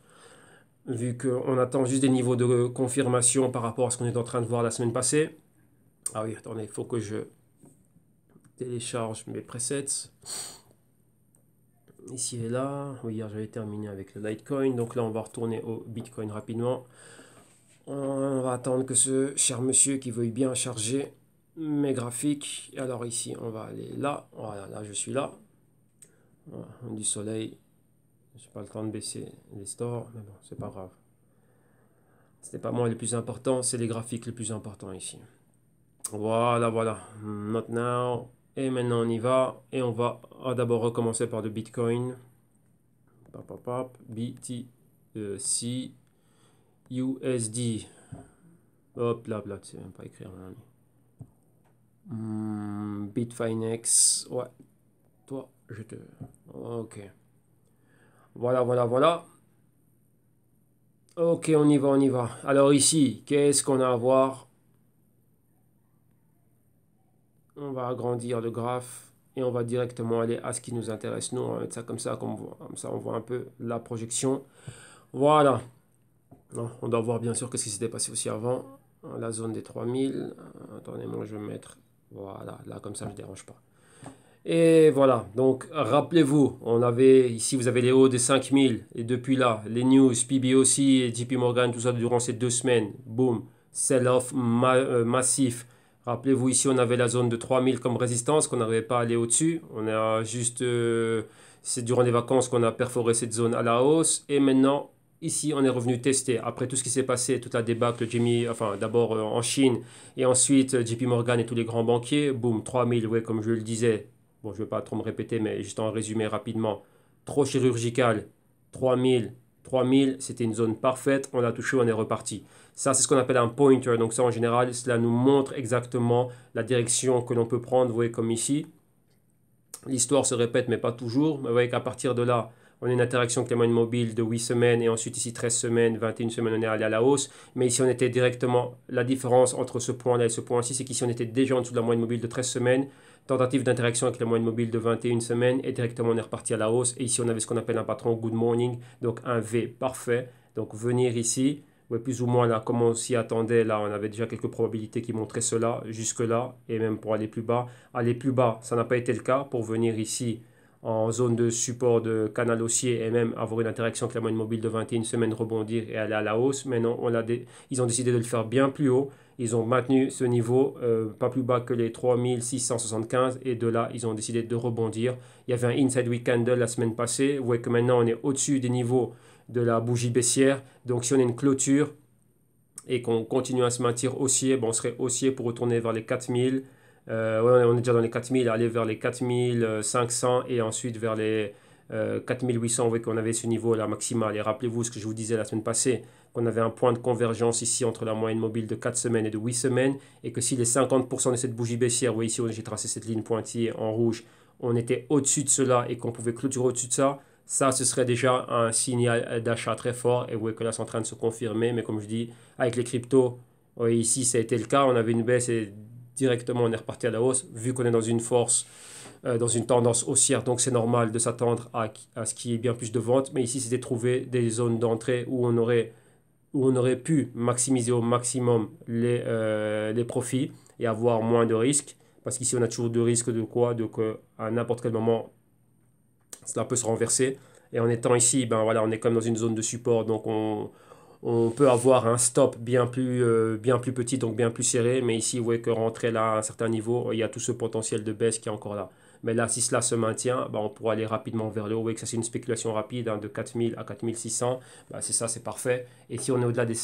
Vu qu'on attend juste des niveaux de confirmation par rapport à ce qu'on est en train de voir la semaine passée. Ah oui, attendez, il faut que je télécharge mes presets. Ici et là. Oui, hier j'avais terminé avec le Litecoin. Donc là, on va retourner au Bitcoin rapidement. On va attendre que ce cher monsieur qui veuille bien charger mes graphiques. Alors ici, on va aller là. Voilà, là, je suis là. du soleil. je J'ai pas le temps de baisser les stores, mais bon, c'est pas grave. n'est pas moi le plus important, c'est les graphiques le plus important ici. Voilà, voilà. Not now. Et maintenant on y va et on va d'abord recommencer par le Bitcoin. BTC e USD. Hop là, là, sais même pas écrire hmm, Bitfinex. Ouais. Toi, je te. Ok. Voilà, voilà, voilà. Ok, on y va, on y va. Alors ici, qu'est-ce qu'on a à voir on va agrandir le graphe et on va directement aller à ce qui nous intéresse. Nous, on va mettre ça comme ça, comme, ça on voit un peu la projection. Voilà. on doit voir bien sûr ce qui s'était passé aussi avant. La zone des 3000. Attendez, moi je vais mettre... Voilà, là comme ça je ne dérange pas. Et voilà, donc rappelez-vous, on avait ici, vous avez les hauts des 5000, et depuis là, les news, PBOC et JP Morgan, tout ça durant ces deux semaines, boom, sell-off euh, massif, Rappelez-vous, ici, on avait la zone de 3000 comme résistance, qu'on n'arrivait pas à aller au-dessus. On a juste... Euh, c'est durant les vacances qu'on a perforé cette zone à la hausse. Et maintenant, ici, on est revenu tester. Après tout ce qui s'est passé, toute la débâcle, Jimmy, enfin, d'abord euh, en Chine, et ensuite euh, JP Morgan et tous les grands banquiers, boum, 3000, ouais, comme je le disais. Bon, je ne vais pas trop me répéter, mais juste en résumé rapidement. Trop chirurgical, 3000, 3000, c'était une zone parfaite, on a touché, on est reparti. Ça, c'est ce qu'on appelle un pointer. Donc ça, en général, cela nous montre exactement la direction que l'on peut prendre. Vous voyez, comme ici, l'histoire se répète, mais pas toujours. Vous voyez qu'à partir de là, on a une interaction avec les moyennes mobiles de 8 semaines et ensuite ici 13 semaines, 21 semaines, on est allé à la hausse. Mais ici, on était directement, la différence entre ce point-là et ce point-ci, c'est qu'ici, on était déjà en dessous de la moyenne mobile de 13 semaines. Tentative d'interaction avec la moyenne mobile de 21 semaines et directement on est reparti à la hausse. Et ici, on avait ce qu'on appelle un patron good morning, donc un V parfait. Donc venir ici, ouais, plus ou moins là, comme on s'y attendait, là, on avait déjà quelques probabilités qui montraient cela jusque-là et même pour aller plus bas. Aller plus bas, ça n'a pas été le cas pour venir ici en zone de support de canal haussier et même avoir une interaction avec la moyenne mobile de 21 semaines, rebondir et aller à la hausse. Mais non, on a ils ont décidé de le faire bien plus haut. Ils ont maintenu ce niveau euh, pas plus bas que les 3675 et de là, ils ont décidé de rebondir. Il y avait un inside week candle la semaine passée. Vous voyez que maintenant, on est au-dessus des niveaux de la bougie baissière. Donc, si on a une clôture et qu'on continue à se maintenir haussier, on serait haussier pour retourner vers les 4000. Euh, on est déjà dans les 4000, aller vers les 4500 et ensuite vers les euh, 4800, voyez qu'on avait ce niveau là maximal. Et rappelez-vous ce que je vous disais la semaine passée, qu'on avait un point de convergence ici entre la moyenne mobile de 4 semaines et de 8 semaines, et que si les 50% de cette bougie baissière, vous voyez ici, j'ai tracé cette ligne pointillée en rouge, on était au-dessus de cela et qu'on pouvait clôturer au-dessus de ça, ça, ce serait déjà un signal d'achat très fort. Et vous voyez que là, c'est en train de se confirmer. Mais comme je dis, avec les cryptos, oui, ici, ça a été le cas. On avait une baisse et directement, on est reparti à la hausse. Vu qu'on est dans une force euh, dans une tendance haussière, donc c'est normal de s'attendre à, ce qu'il y ait bien plus de ventes. Mais ici, c'était trouver des zones d'entrée où on aurait on aurait pu maximiser au maximum les, euh, les profits et avoir moins de risques. Parce qu'ici, on a toujours de risques de quoi donc à n'importe quel moment, cela peut se renverser. Et en étant ici, ben voilà, on est comme dans une zone de support, donc on, peut avoir un stop bien plus, euh, bien plus petit, donc bien plus serré. Mais ici, vous voyez que rentrer là à un certain niveau, il y a tout ce potentiel de baisse qui est encore là. Mais là, si cela se maintient, bah, on pourra aller rapidement vers le haut. Et que ça, c'est une spéculation rapide hein, de 4000 à 4600. Bah, c'est ça, c'est parfait. Et si on est au-delà des,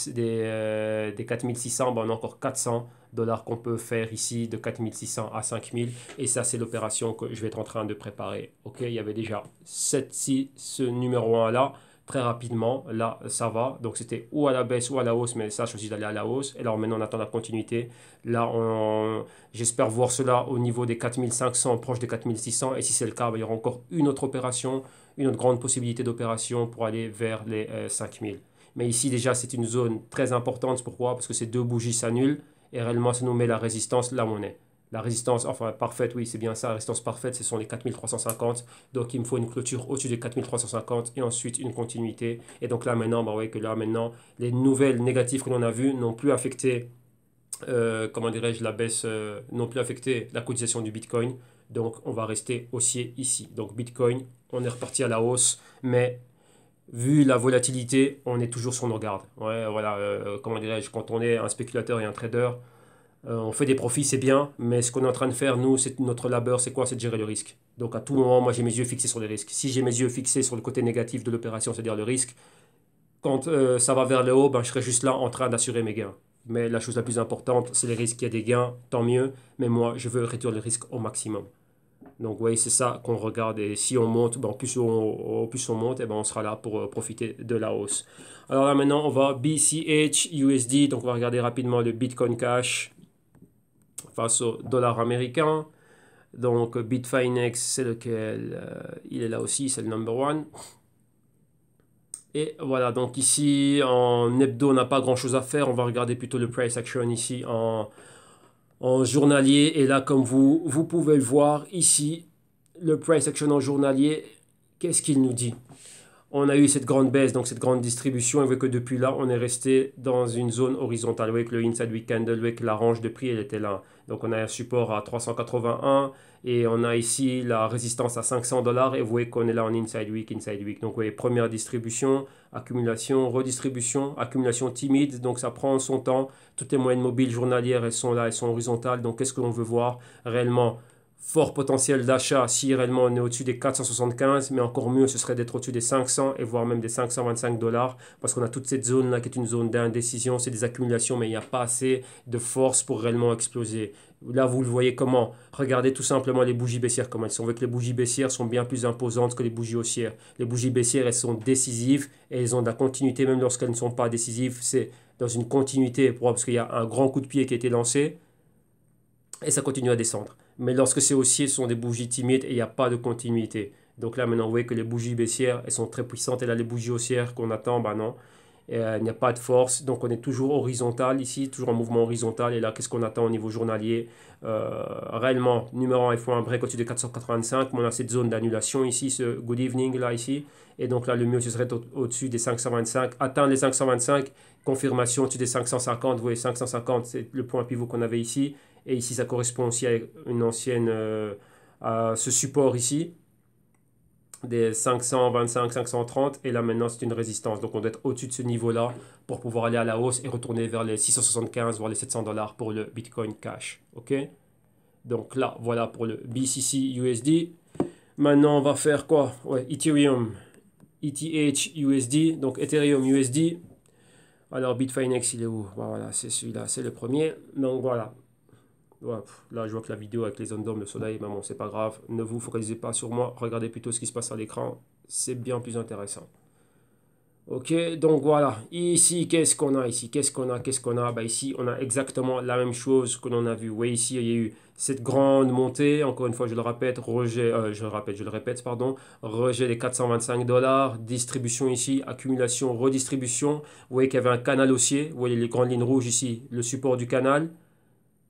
des, 4600, euh, bah, on a encore 400 dollars qu'on peut faire ici de 4600 à 5000. Et ça, c'est l'opération que je vais être en train de préparer. OK, il y avait déjà cette, ce numéro 1 là rapidement. Là, ça va. Donc, c'était ou à la baisse ou à la hausse, mais ça choisit d'aller à la hausse. Et là, maintenant, on attend la continuité. Là, on... j'espère voir cela au niveau des 4500, proche des 4600. Et si c'est le cas, bah, il y aura encore une autre opération, une autre grande possibilité d'opération pour aller vers les 5000. Euh, mais ici, déjà, c'est une zone très importante. Pourquoi Parce que ces deux bougies s'annulent et réellement, ça nous met la résistance la monnaie est. La résistance, enfin parfaite, oui, c'est bien ça. La résistance parfaite, ce sont les 4350. Donc, il me faut une clôture au-dessus des 4350 et ensuite une continuité. Et donc là, maintenant, bah ouais, que là, maintenant, les nouvelles négatives que l'on a vues n'ont plus affecté, euh, comment dirais-je, la baisse, euh, n'ont plus affecté la cotisation du Bitcoin. Donc, on va rester haussier ici. Donc, Bitcoin, on est reparti à la hausse, mais vu la volatilité, on est toujours sur nos gardes. voilà, euh, comment dirais-je, quand on est un spéculateur et un trader, euh, on fait des profits, c'est bien, mais ce qu'on est en train de faire, nous, c'est notre labeur, c'est quoi C'est de gérer le risque. Donc à tout moment, moi, j'ai mes yeux fixés sur les risques. Si j'ai mes yeux fixés sur le côté négatif de l'opération, c'est-à-dire le risque, quand euh, ça va vers le haut, ben, je serai juste là en train d'assurer mes gains. Mais la chose la plus importante, c'est les risques. Il y a des gains, tant mieux, mais moi, je veux réduire les risques au maximum. Donc oui, c'est ça qu'on regarde. Et si on monte, ben, plus, on, plus on monte, et ben, on sera là pour euh, profiter de la hausse. Alors là maintenant, on va BCH USD. Donc on va regarder rapidement le Bitcoin Cash face au dollar américain. Donc Bitfinex, c'est lequel euh, il est là aussi, c'est le number one. Et voilà, donc ici en hebdo, on n'a pas grand chose à faire. On va regarder plutôt le price action ici en, journalier. Et là, comme vous, vous pouvez le voir ici, le price action en journalier, qu'est-ce qu'il nous dit on a eu cette grande baisse, donc cette grande distribution, et voyez que depuis là, on est resté dans une zone horizontale. Vous voyez que le inside week candle, vous voyez que la range de prix, elle était là. Donc on a un support à 381, et on a ici la résistance à 500 dollars, et vous voyez qu'on est là en inside week, inside week. Donc vous voyez, première distribution, accumulation, redistribution, accumulation timide, donc ça prend son temps. Toutes les moyennes mobiles journalières, elles sont là, elles sont horizontales. Donc qu'est-ce que l'on veut voir réellement fort potentiel d'achat si réellement on est au-dessus des 475, mais encore mieux, ce serait d'être au-dessus des 500 et voire même des 525 dollars, parce qu'on a toute cette zone-là qui est une zone d'indécision, c'est des accumulations, mais il n'y a pas assez de force pour réellement exploser. Là, vous le voyez comment Regardez tout simplement les bougies baissières, comment elles sont. Vous que les bougies baissières sont bien plus imposantes que les bougies haussières. Les bougies baissières, elles sont décisives et elles ont de la continuité, même lorsqu'elles ne sont pas décisives. C'est dans une continuité, parce qu'il y a un grand coup de pied qui a été lancé et ça continue à descendre. Mais lorsque c'est haussier, ce sont des bougies timides et il n'y a pas de continuité. Donc là, maintenant, vous voyez que les bougies baissières, elles sont très puissantes. Et là, les bougies haussières qu'on attend, bah non, euh, il n'y a pas de force. Donc on est toujours horizontal ici, toujours en mouvement horizontal. Et là, qu'est-ce qu'on attend au niveau journalier euh, Réellement, numéro 1, il faut un break au-dessus de 485. on a cette zone d'annulation ici, ce good evening là, ici. Et donc là, le mieux, ce serait au-dessus des 525. Atteindre les 525, confirmation au-dessus des 550. Vous voyez, 550, c'est le point pivot qu'on avait ici. Et ici, ça correspond aussi à une ancienne, euh, ce support ici, des 525, 530. Et là, maintenant, c'est une résistance. Donc, on doit être au-dessus de ce niveau-là pour pouvoir aller à la hausse et retourner vers les 675, voire les 700 dollars pour le Bitcoin Cash. OK Donc là, voilà pour le BCC USD. Maintenant, on va faire quoi ouais, Ethereum, ETH USD, donc Ethereum USD. Alors, Bitfinex, il est où bah, Voilà, c'est celui-là, c'est le premier. Donc, voilà là je vois que la vidéo avec les ondes le soleil, mais bon, c'est pas grave, ne vous focalisez pas sur moi, regardez plutôt ce qui se passe à l'écran, c'est bien plus intéressant. Ok, donc voilà, ici, qu'est-ce qu'on a ici Qu'est-ce qu'on a Qu'est-ce qu'on a bah, Ici, on a exactement la même chose que l'on a vu. voyez ici, il y a eu cette grande montée, encore une fois, je le répète, rejet, euh, je le répète, je le répète, pardon, rejet des 425 dollars, distribution ici, accumulation, redistribution. Vous voyez qu'il y avait un canal haussier, vous voyez les grandes lignes rouges ici, le support du canal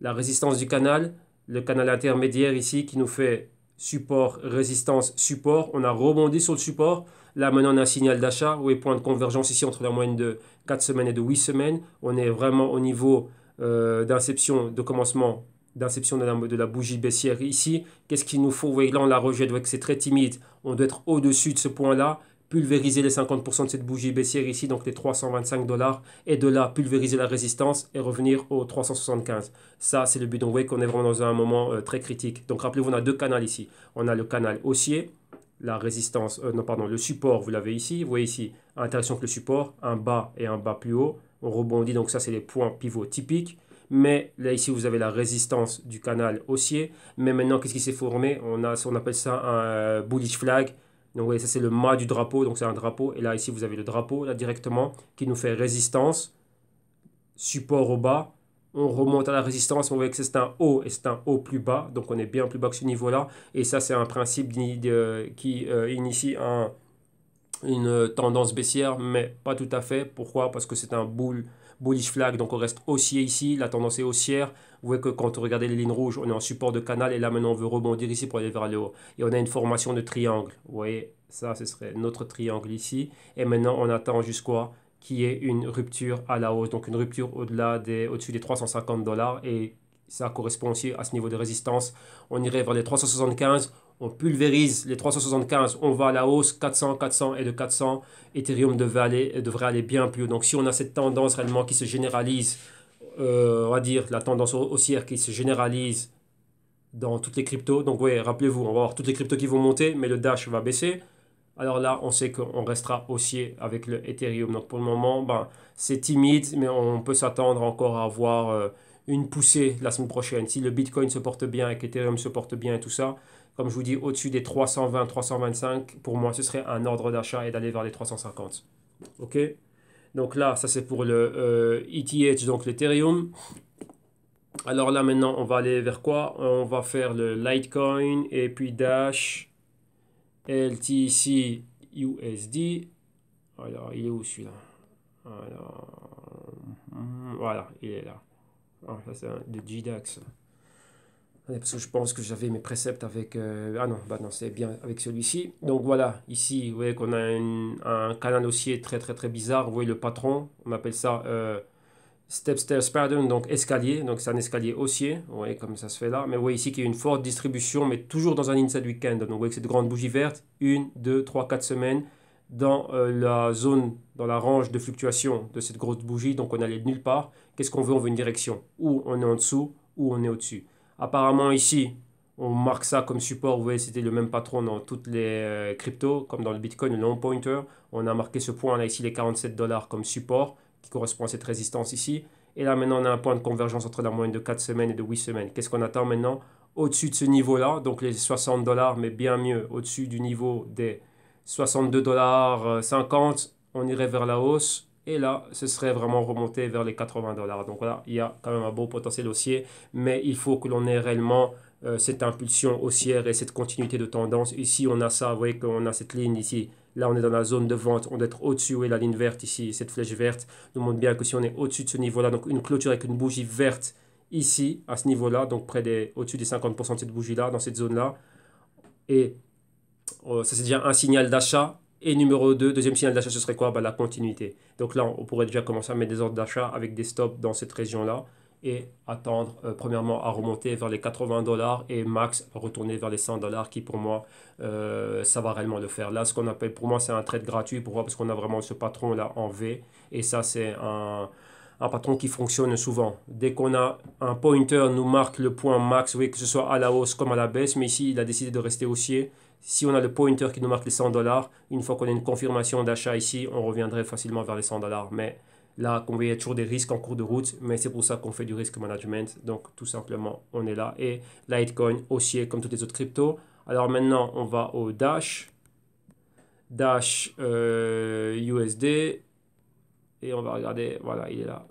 la résistance du canal, le canal intermédiaire ici qui nous fait support, résistance, support. On a rebondi sur le support. Là, maintenant, on a un signal d'achat. Oui, point de convergence ici entre la moyenne de 4 semaines et de 8 semaines. On est vraiment au niveau euh, d'inception, de commencement d'inception de la, de bougie baissière ici. Qu'est-ce qu'il nous faut Vous voyez, là, on la rejette. Vous voyez que c'est très timide. On doit être au-dessus de ce point-là pulvériser les 50% de cette bougie baissière ici, donc les 325 dollars, et de là pulvériser la résistance et revenir aux 375. Ça, c'est le but donc, vous voyez qu'on est vraiment dans un moment euh, très critique. Donc rappelez-vous, on a deux canaux ici. On a le canal haussier, la résistance, euh, non pardon, le support, vous l'avez ici, vous voyez ici, interaction avec le support, un bas et un bas plus haut. On rebondit, donc ça c'est les points pivots typiques mais là ici vous avez la résistance du canal haussier mais maintenant qu'est-ce qui s'est formé on a on appelle ça un euh, bullish flag donc vous voyez, ça c'est le mât du drapeau, donc c'est un drapeau. Et là, ici, vous avez le drapeau, là, directement, qui nous fait résistance, support au bas. On remonte à la résistance, on voit que c'est un haut et c'est un haut plus bas. Donc on est bien plus bas que ce niveau-là. Et ça, c'est un principe qui euh, initie une tendance baissière, mais pas tout à fait. Pourquoi Parce que c'est un boule bullish flag, donc on reste haussier ici, la tendance est haussière. Vous voyez que quand on regardez les lignes rouges, on est en support de canal et là maintenant on veut rebondir ici pour aller vers le haut. Et on a une formation de triangle, vous voyez, ça ce serait notre triangle ici. Et maintenant on attend jusqu'à qui est une rupture à la hausse, donc une rupture au-delà des, au-dessus des 350 dollars et ça correspond aussi à ce niveau de résistance. On irait vers les 375 on pulvérise les 375, on va à la hausse, 400, 400 et de 400, Ethereum euh, devrait aller, bien plus haut. Donc si on a cette tendance réellement qui se généralise, euh, on va dire la tendance haussière qui se généralise dans toutes les cryptos, donc oui, rappelez-vous, on va avoir toutes les cryptos qui vont monter, mais le Dash va baisser. Alors là, on sait qu'on restera haussier avec le Ethereum. Donc pour le moment, ben, c'est timide, mais on peut s'attendre encore à avoir... Euh, une poussée la semaine prochaine. Si le Bitcoin se porte bien et qu'Ethereum se porte bien et tout ça, je vous dis, au-dessus des 320, 325, pour moi, ce serait un ordre d'achat et d'aller vers les 350. OK Donc là, ça c'est pour le ETH, e donc l'Ethereum. Alors là, maintenant, on va aller vers quoi On va faire le Litecoin et puis Dash, LTC, USD. Alors, il est où celui-là hmm, Voilà, il est là. Ah, c'est de GDAX parce que je pense que j'avais mes préceptes avec... Euh, ah non, bah non c'est bien avec celui-ci. Donc voilà, ici, vous voyez qu'on a un canal haussier très très très bizarre. Vous voyez le patron, on appelle ça euh, step pattern, donc escalier. Donc c'est un escalier haussier, vous voyez comme ça se fait là. Mais vous voyez ici qu'il y a une forte distribution, mais toujours dans un inside weekend. Donc vous voyez que cette grande bougie verte, une, deux, trois, quatre semaines dans euh, la zone, dans la range de fluctuation de cette grosse bougie. Donc on allait nulle part. Qu'est-ce qu'on veut On veut une direction. Ou on est en dessous, ou on est au-dessus. Apparemment ici, on marque ça comme support. Vous voyez, c'était le même patron dans toutes les euh, cryptos, comme dans le Bitcoin, le long pointer. On a marqué ce point, là ici les 47 dollars comme support, qui correspond à cette résistance ici. Et là, maintenant, on a un point de convergence entre la moyenne de 4 semaines et de 8 semaines. Qu'est-ce qu'on attend maintenant Au-dessus de ce niveau-là, donc les 60 dollars, mais bien mieux, au-dessus du niveau des 62 dollars 50, on irait vers la hausse et là, ce serait vraiment remonté vers les 80 dollars. Donc voilà, il y a quand même un beau potentiel haussier, mais il faut que l'on ait réellement euh, cette impulsion haussière et cette continuité de tendance. Ici, on a ça, vous voyez qu'on a cette ligne ici. Là, on est dans la zone de vente, on doit être au-dessus, et la ligne verte ici, cette flèche verte nous montre bien que si on est au-dessus de ce niveau-là, donc une clôture avec une bougie verte ici, à ce niveau-là, donc près des, au-dessus des 50% de cette bougie-là, dans cette zone-là, et oh, ça c'est déjà un signal d'achat et numéro 2, deuxième signal d'achat, ce serait quoi bah, La continuité. Donc là, on pourrait déjà commencer à mettre des ordres d'achat avec des stops dans cette région-là et attendre euh, premièrement à remonter vers les 80 dollars et max retourner vers les 100 dollars qui pour moi euh, ça va réellement le faire là ce qu'on appelle pour moi c'est un trade gratuit pourquoi parce qu'on a vraiment ce patron là en V et ça c'est un, patron qui fonctionne souvent. Dès qu'on a un pointer, nous marque le point max, oui, que ce soit à la hausse comme à la baisse, mais ici, il a décidé de rester haussier. Si on a le pointer qui nous marque les 100 dollars, une fois qu'on a une confirmation d'achat ici, on reviendrait facilement vers les 100 dollars. Mais là, qu'on vous a toujours des risques en cours de route, mais c'est pour ça qu'on fait du risk management. Donc, tout simplement, on est là. Et Litecoin haussier comme toutes les autres cryptos. Alors maintenant, on va au Dash. Dash USD. Euh, Et on va regarder, voilà, il est là.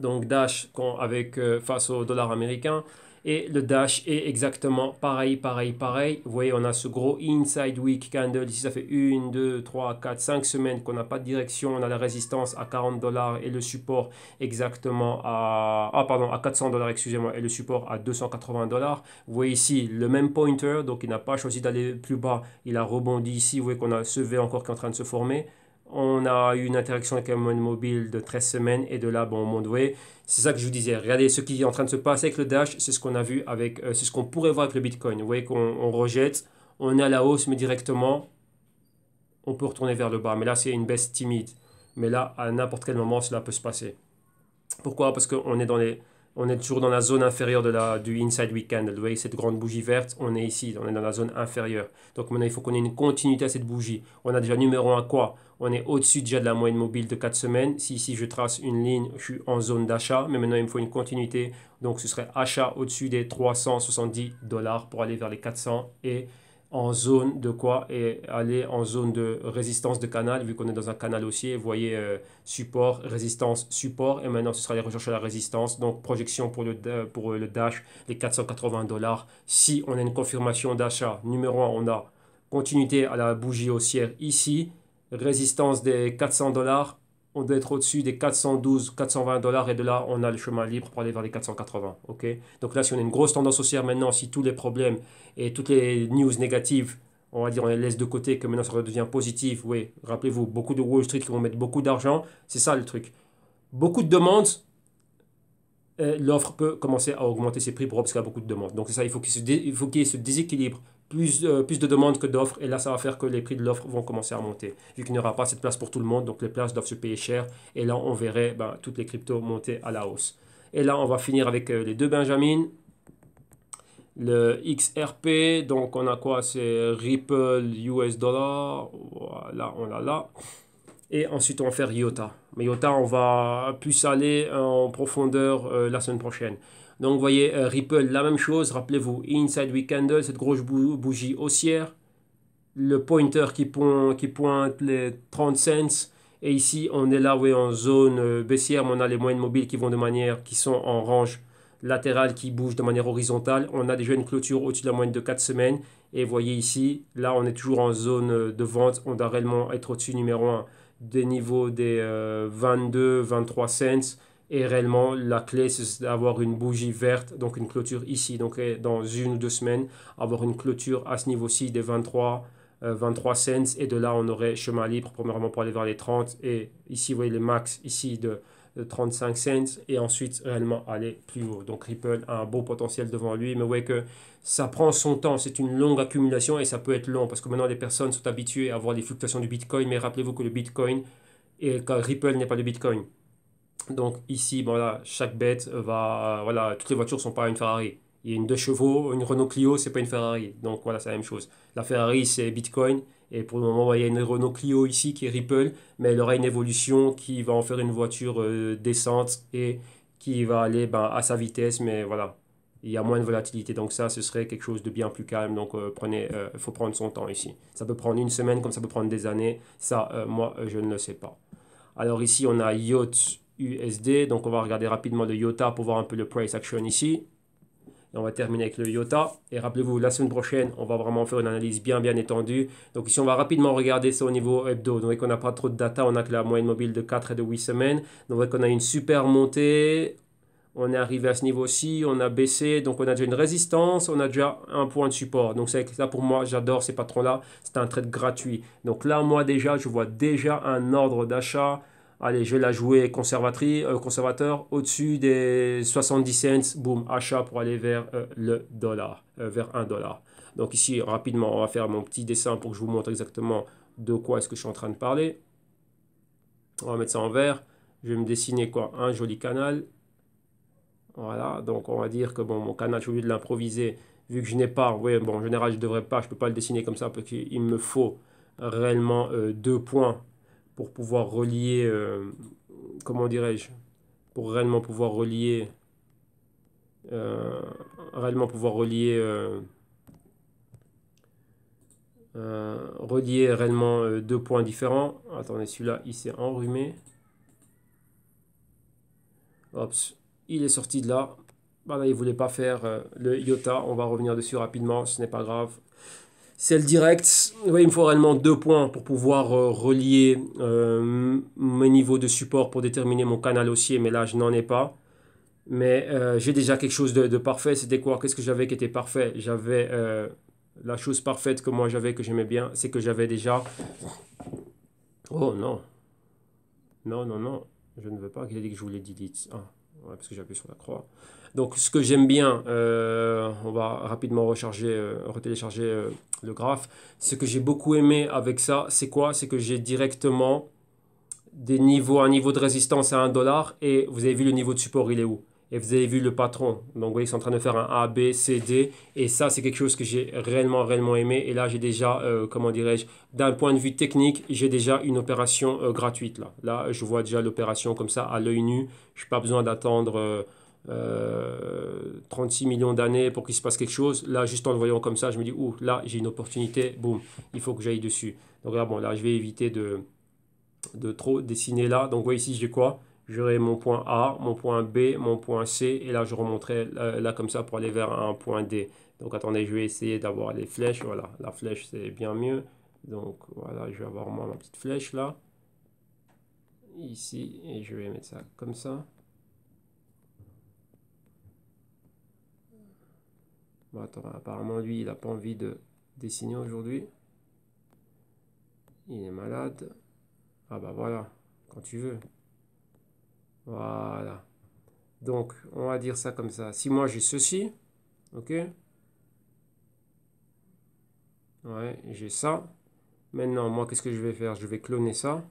Donc Dash avec, euh, face au dollar américain. Et le dash est exactement pareil, pareil, pareil. Vous voyez, on a ce gros inside week candle. Ici, ça fait 1, 2, 3, 4, 5 semaines qu'on n'a pas de direction. On a la résistance à 40 dollars et le support exactement à... Ah, pardon, à 400 dollars, excusez-moi. Et le support à 280 dollars. Vous voyez ici le même pointer. Donc, il n'a pas choisi d'aller plus bas. Il a rebondi ici. Vous voyez qu'on a ce V encore qui est en train de se former. On a eu une interaction avec un mobile de 13 semaines et de là, bon, mon doué. C'est ça que je vous disais. Regardez ce qui est en train de se passer avec le Dash, c'est ce qu'on a vu avec, euh, c'est ce qu'on pourrait voir avec le Bitcoin. Vous voyez qu'on rejette, on est à la hausse, mais directement, on peut retourner vers le bas. Mais là, c'est une baisse timide. Mais là, à n'importe quel moment, cela peut se passer. Pourquoi Parce qu'on est dans les on est toujours dans la zone inférieure de la, du Inside Weekend. Vous voyez cette grande bougie verte, on est ici, on est dans la zone inférieure. Donc maintenant, il faut qu'on ait une continuité à cette bougie. On a déjà numéro 1 quoi On est au-dessus déjà de la moyenne mobile de 4 semaines. Si ici, je trace une ligne, je suis en zone d'achat. Mais maintenant, il me faut une continuité. Donc ce serait achat au-dessus des 370 dollars pour aller vers les 400 et en zone de quoi et aller en zone de résistance de canal, vu qu'on est dans un canal haussier, voyez euh, support, résistance, support, et maintenant ce sera les recherches à la résistance, donc projection pour le, euh, pour euh, le dash, les 480 dollars. Si on a une confirmation d'achat, numéro 1, on a continuité à la bougie haussière ici, résistance des 400 dollars, on doit être au-dessus des 412, 420 dollars et de là, on a le chemin libre pour aller vers les 480. ok Donc là, si on a une grosse tendance haussière maintenant, si tous les problèmes et toutes les news négatives, on va dire, on les laisse de côté, que maintenant ça devient positif, oui, rappelez-vous, beaucoup de Wall Street qui vont mettre beaucoup d'argent, c'est ça le truc. Beaucoup de demandes, euh, l'offre peut commencer à augmenter ses prix pour parce qu'il y a beaucoup de demandes. Donc c'est ça, il faut qu'il y ait ce déséquilibre euh, plus, de demandes que d'offres, et là, ça va faire que les prix de l'offre vont commencer à monter, vu qu'il n'y aura pas cette place pour tout le monde, donc les places doivent se payer cher, et là, on verrait ben, toutes les cryptos monter à la hausse. Et là, on va finir avec euh, les deux Benjamin, le XRP, donc on a quoi C'est Ripple US Dollar, voilà, on l'a là. Et ensuite, on va faire IOTA. Mais IOTA, on va plus aller en profondeur euh, la semaine prochaine. Donc vous voyez euh, Ripple, la même chose, rappelez-vous, Inside Week Candle, cette grosse bougie haussière, le pointer qui, qui pointe les 30 cents, et ici on est là, où est en zone euh, baissière, on a les moyennes mobiles qui vont de qui sont en range latérale qui bougent de manière horizontale. On a déjà une clôture au-dessus de la moyenne de 4 semaines. Et vous voyez ici, là on est toujours en zone euh, de vente. On doit réellement être au-dessus numéro 1 des niveaux des 22, 23 cents. Et réellement, la clé, c'est d'avoir une bougie verte, donc une clôture ici. Donc dans une ou deux semaines, avoir une clôture à ce niveau-ci des 23, 23 euh, cents. Et de là, on aurait chemin libre, premièrement pour aller vers les 30. Et ici, vous voyez les max ici de 35 cents et ensuite réellement aller plus haut. Donc Ripple a un beau potentiel devant lui, mais voyez que ça prend son temps, c'est une longue accumulation et ça peut être long parce que maintenant les personnes sont habituées à voir les fluctuations du Bitcoin, mais rappelez-vous que le Bitcoin et que Ripple n'est pas le Bitcoin. Donc ici, voilà, chaque bête va... Euh, voilà, toutes les voitures ne sont pas une Ferrari. Il y a une 2 chevaux, une Renault Clio, c'est pas une Ferrari. Donc voilà, c'est la même chose. La Ferrari, c'est Bitcoin. Et pour le moment, il y a une Renault Clio ici qui est Ripple, mais elle aura une évolution qui va en faire une voiture euh, décente et qui va aller ben, à sa vitesse, mais voilà, il y a moins de volatilité. Donc ça, ce serait quelque chose de bien plus calme. Donc euh, faut prendre son temps ici. Ça peut prendre une semaine, comme ça peut prendre des années. Ça, moi, je ne le sais pas. Alors ici, on a Yacht USD. Donc on va regarder rapidement le IOTA pour voir un peu le price action ici. Et on va terminer avec le IOTA. Et rappelez-vous, la semaine prochaine, on va vraiment faire une analyse bien, bien étendue. Donc ici, on va rapidement regarder ça au niveau hebdo. Donc, on n'a pas trop de data. On a que la moyenne mobile de 4 et de 8 semaines. Donc, on a une super montée. On est arrivé à ce niveau-ci, on a baissé, donc on a déjà une résistance, on a déjà un point de support. Donc c'est ça pour moi, j'adore ces patrons-là, c'est un trade gratuit. Donc là, moi déjà, je vois déjà un ordre d'achat Allez, je vais la jouer euh, conservateur au-dessus des 70 cents. Boom, achat pour aller vers euh, le dollar, euh, vers 1 dollar. Donc ici, rapidement, on va faire mon petit dessin pour que je vous montre exactement de quoi est-ce que je suis en train de parler. On va mettre ça en vert. Je vais me dessiner quoi Un joli canal. Voilà, donc on va dire que bon, mon canal, je vais de l'improviser. Vu que je n'ai pas, oui, bon, en général, je ne devrais pas, je peux pas le dessiner comme ça parce qu'il me faut réellement deux points pour pouvoir relier, euh, comment dirais-je, pour réellement pouvoir relier, euh, réellement pouvoir relier, euh, relier réellement deux points différents. Attendez, celui-là, il s'est enrhumé. il est sorti de là. Voilà, bah, il voulait pas faire le iota. On va revenir dessus rapidement, ce n'est pas grave. Celle directe, direct il me faut réellement deux points pour pouvoir euh, relier euh, mes niveaux de support pour déterminer mon canal haussier, mais là je n'en ai pas. Mais euh, j'ai déjà quelque chose de, parfait. C'était quoi Qu'est-ce que j'avais qui était parfait J'avais la chose parfaite que moi j'avais que j'aimais bien, c'est que j'avais déjà. Oh non Non, non, non, je ne veux pas qu'il ait dit que je voulais delete. Ah, parce que j'appuie sur la croix. Donc ce que j'aime bien, euh, on va rapidement recharger, euh, retélécharger euh, le graphe. Ce que j'ai beaucoup aimé avec ça, c'est quoi C'est que j'ai directement des niveaux, un niveau de résistance à 1 dollar et vous avez vu le niveau de support, il est où et vous avez vu le patron. Donc, vous voyez, ils sont en train de faire un A, B, C, D. Et ça, c'est quelque chose que j'ai réellement, réellement aimé. Et là, j'ai déjà, comment dirais-je, d'un point de vue technique, j'ai déjà une opération gratuite. Là. là, je vois déjà l'opération comme ça à l'œil nu. Je n'ai pas besoin d'attendre. 36 euh, millions d'années pour qu'il se passe quelque chose. Là, juste en le voyant comme ça, je me dis, ouh, là, j'ai une opportunité, boum, il faut que j'aille dessus. Donc là, bon, là, je vais éviter de, de trop dessiner là. Donc, vous voyez ici, j'ai quoi J'aurai mon point A, mon point B, mon point C, et là, je remonterai là, comme ça pour aller vers un point D. Donc, attendez, je vais essayer d'avoir les flèches. Voilà, la flèche, c'est bien mieux. Donc, voilà, je vais avoir moi ma petite flèche là. Ici, et je vais mettre ça comme ça. attends, apparemment, lui, il n'a pas envie de dessiner aujourd'hui. Il est malade. Ah bah voilà, quand tu veux. Voilà. Donc, on va dire ça comme ça. Si moi j'ai ceci, ok Ouais, j'ai ça. Maintenant, moi, qu'est-ce que je vais faire Je vais cloner ça.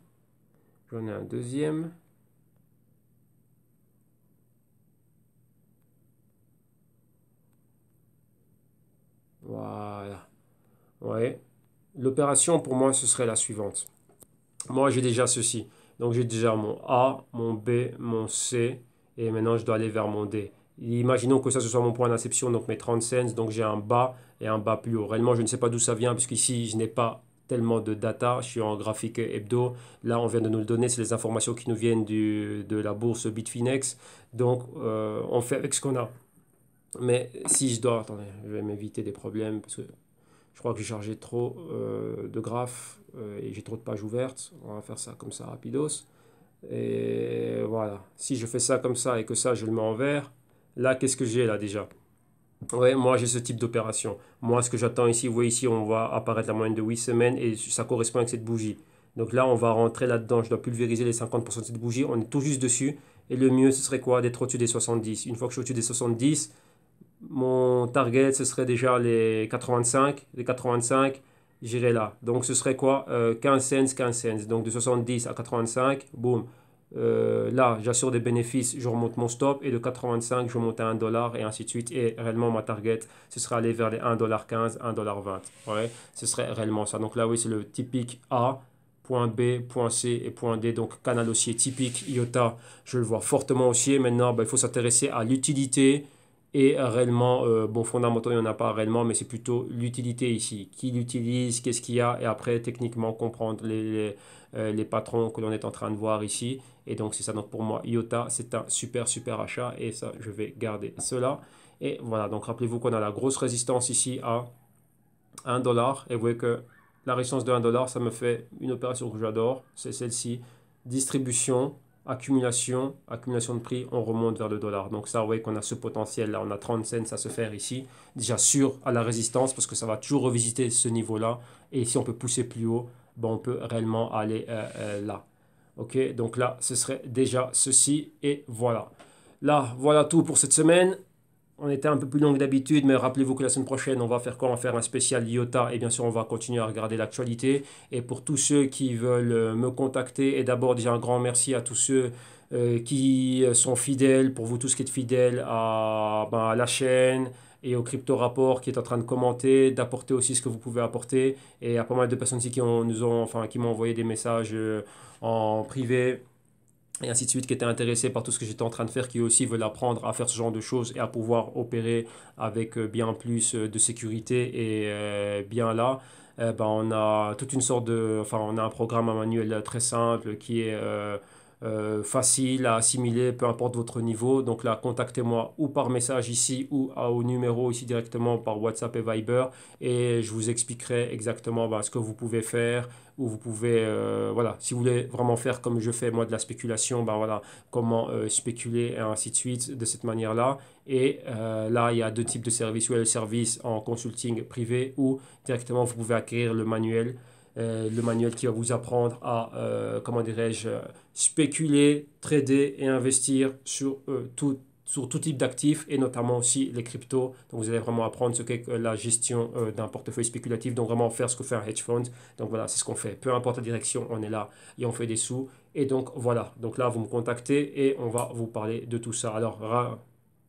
J'en ai un deuxième. Voilà. Ouais. L'opération pour moi, ce serait la suivante. Moi, j'ai déjà ceci. Donc, j'ai déjà mon A, mon B, mon C. Et maintenant, je dois aller vers mon D. Imaginons que ça, ce soit mon point d'inception, donc mes 30 cents. Donc, j'ai un bas et un bas plus haut. Réellement, je ne sais pas d'où ça vient, puisqu'ici, je n'ai pas tellement de data. Je suis en graphique hebdo. Là, on vient de nous le donner. C'est les informations qui nous viennent du, de la bourse Bitfinex. Donc, euh, on fait avec ce qu'on a. Mais si je dois, attendez, je vais m'éviter des problèmes parce que je crois que j'ai chargé trop euh, de graphes euh, et j'ai trop de pages ouvertes. On va faire ça comme ça, rapidos. Et voilà. Si je fais ça comme ça et que ça, je le mets en vert, là, qu'est-ce que j'ai là déjà Ouais, moi j'ai ce type d'opération. Moi, ce que j'attends ici, vous voyez ici, on voit apparaître la moyenne de 8 semaines et ça correspond avec cette bougie. Donc là, on va rentrer là-dedans. Je dois pulvériser les 50% de cette bougie. On est tout juste dessus. Et le mieux, ce serait quoi D'être au-dessus des 70. Une fois que je suis au-dessus des 70, mon target, ce serait déjà les 85. Les 85, j'irai là. Donc, ce serait quoi 15 euh, cents, 15 cents. Donc, de 70 à 85, boum. Euh, là, j'assure des bénéfices, je remonte mon stop et de 85, je monte à 1 dollar et ainsi de suite. Et réellement, ma target, ce serait aller vers les 1 dollars15, 1,15$, 1,20$. Ouais, ce serait réellement ça. Donc là, oui, c'est le typique A, point B, point C et point D. Donc canal haussier typique IOTA, je le vois fortement haussier. Maintenant, bah, il faut s'intéresser à l'utilité et réellement, euh, bon, fondamentalement il n'y en a pas réellement, mais c'est plutôt l'utilité ici. Qui l'utilise, qu'est-ce qu'il y a, et après, techniquement, comprendre euh, les, patrons que l'on est en train de voir ici. Et donc, c'est ça. Donc, pour moi, IOTA, c'est un super, super achat, et ça, je vais garder cela. Et voilà, donc rappelez-vous qu'on a la grosse résistance ici à 1 dollar, et vous voyez que la résistance de 1 dollar, ça me fait une opération que j'adore, c'est celle-ci, distribution, accumulation, accumulation de prix, on remonte vers le dollar. Donc ça, vous voyez qu'on a ce potentiel là, on a 30 cents à se faire ici, déjà sûr à la résistance parce que ça va toujours revisiter ce niveau-là. Et si on peut pousser plus haut, ben, on peut réellement aller euh, euh, là. Ok, donc là, ce serait déjà ceci et voilà. Là, voilà tout pour cette semaine on était un peu plus long que d'habitude, mais rappelez-vous que la semaine prochaine, on va faire quoi On va faire un spécial IOTA et bien sûr, on va continuer à regarder l'actualité. Et pour tous ceux qui veulent euh, me contacter, et d'abord déjà un grand merci à tous ceux euh, qui sont fidèles, pour vous tous qui êtes fidèles ben, à, la chaîne, et au crypto rapport qui est en train de commenter, d'apporter aussi ce que vous pouvez apporter. Et à pas mal de personnes aussi qui ont, enfin, qui m'ont envoyé des messages euh, en privé et ainsi de suite, qui étaient intéressés par tout ce que j'étais en train de faire, qui aussi veulent apprendre à faire ce genre de choses et à pouvoir opérer avec euh, bien plus euh, de sécurité et euh, bien là. Eh ben, on a toute une sorte de on a un programme à manuel très simple qui est euh, facile à assimiler, peu importe votre niveau. Donc là, contactez-moi ou par message ici ou au numéro ici directement par WhatsApp et Viber et je vous expliquerai exactement bah, ce que vous pouvez faire ou vous pouvez, euh, voilà, si vous voulez vraiment faire comme je fais moi de la spéculation, ben voilà, comment euh, spéculer et ainsi de suite de cette manière-là. Et là, il y a deux types de services, soit le service en consulting privé ou directement vous pouvez acquérir le manuel euh, le manuel qui va vous apprendre à, euh, comment dirais-je, spéculer, trader et investir sur, euh, tout, sur tout type d'actifs et notamment aussi les cryptos. Donc vous allez vraiment apprendre ce qu'est la gestion d'un portefeuille spéculatif, donc vraiment faire ce que fait un hedge fund. Donc voilà, c'est ce qu'on fait. Peu importe la direction, on est là et on fait des sous. Et donc voilà, donc là vous me contactez et on va vous parler de tout ça. Alors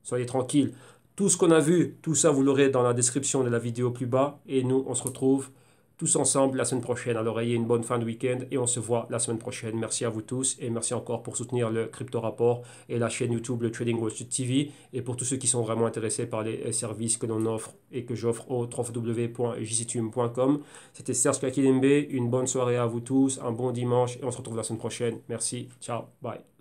soyez tranquille. Tout ce qu'on a vu, tout ça, vous l'aurez dans la description de la vidéo plus bas. Et nous, on se retrouve tous ensemble la semaine prochaine. Alors ayez une bonne fin de week-end et on se voit la semaine prochaine. Merci à vous tous et merci encore pour soutenir le Crypto Rapport et la chaîne YouTube le Trading World TV et pour tous ceux qui sont vraiment intéressés par les euh, services que l'on offre et que j'offre au www.jctume.com. C'était Serge Kakilembe, une bonne soirée à vous tous, un bon dimanche et on se retrouve la semaine prochaine. Merci, ciao, bye.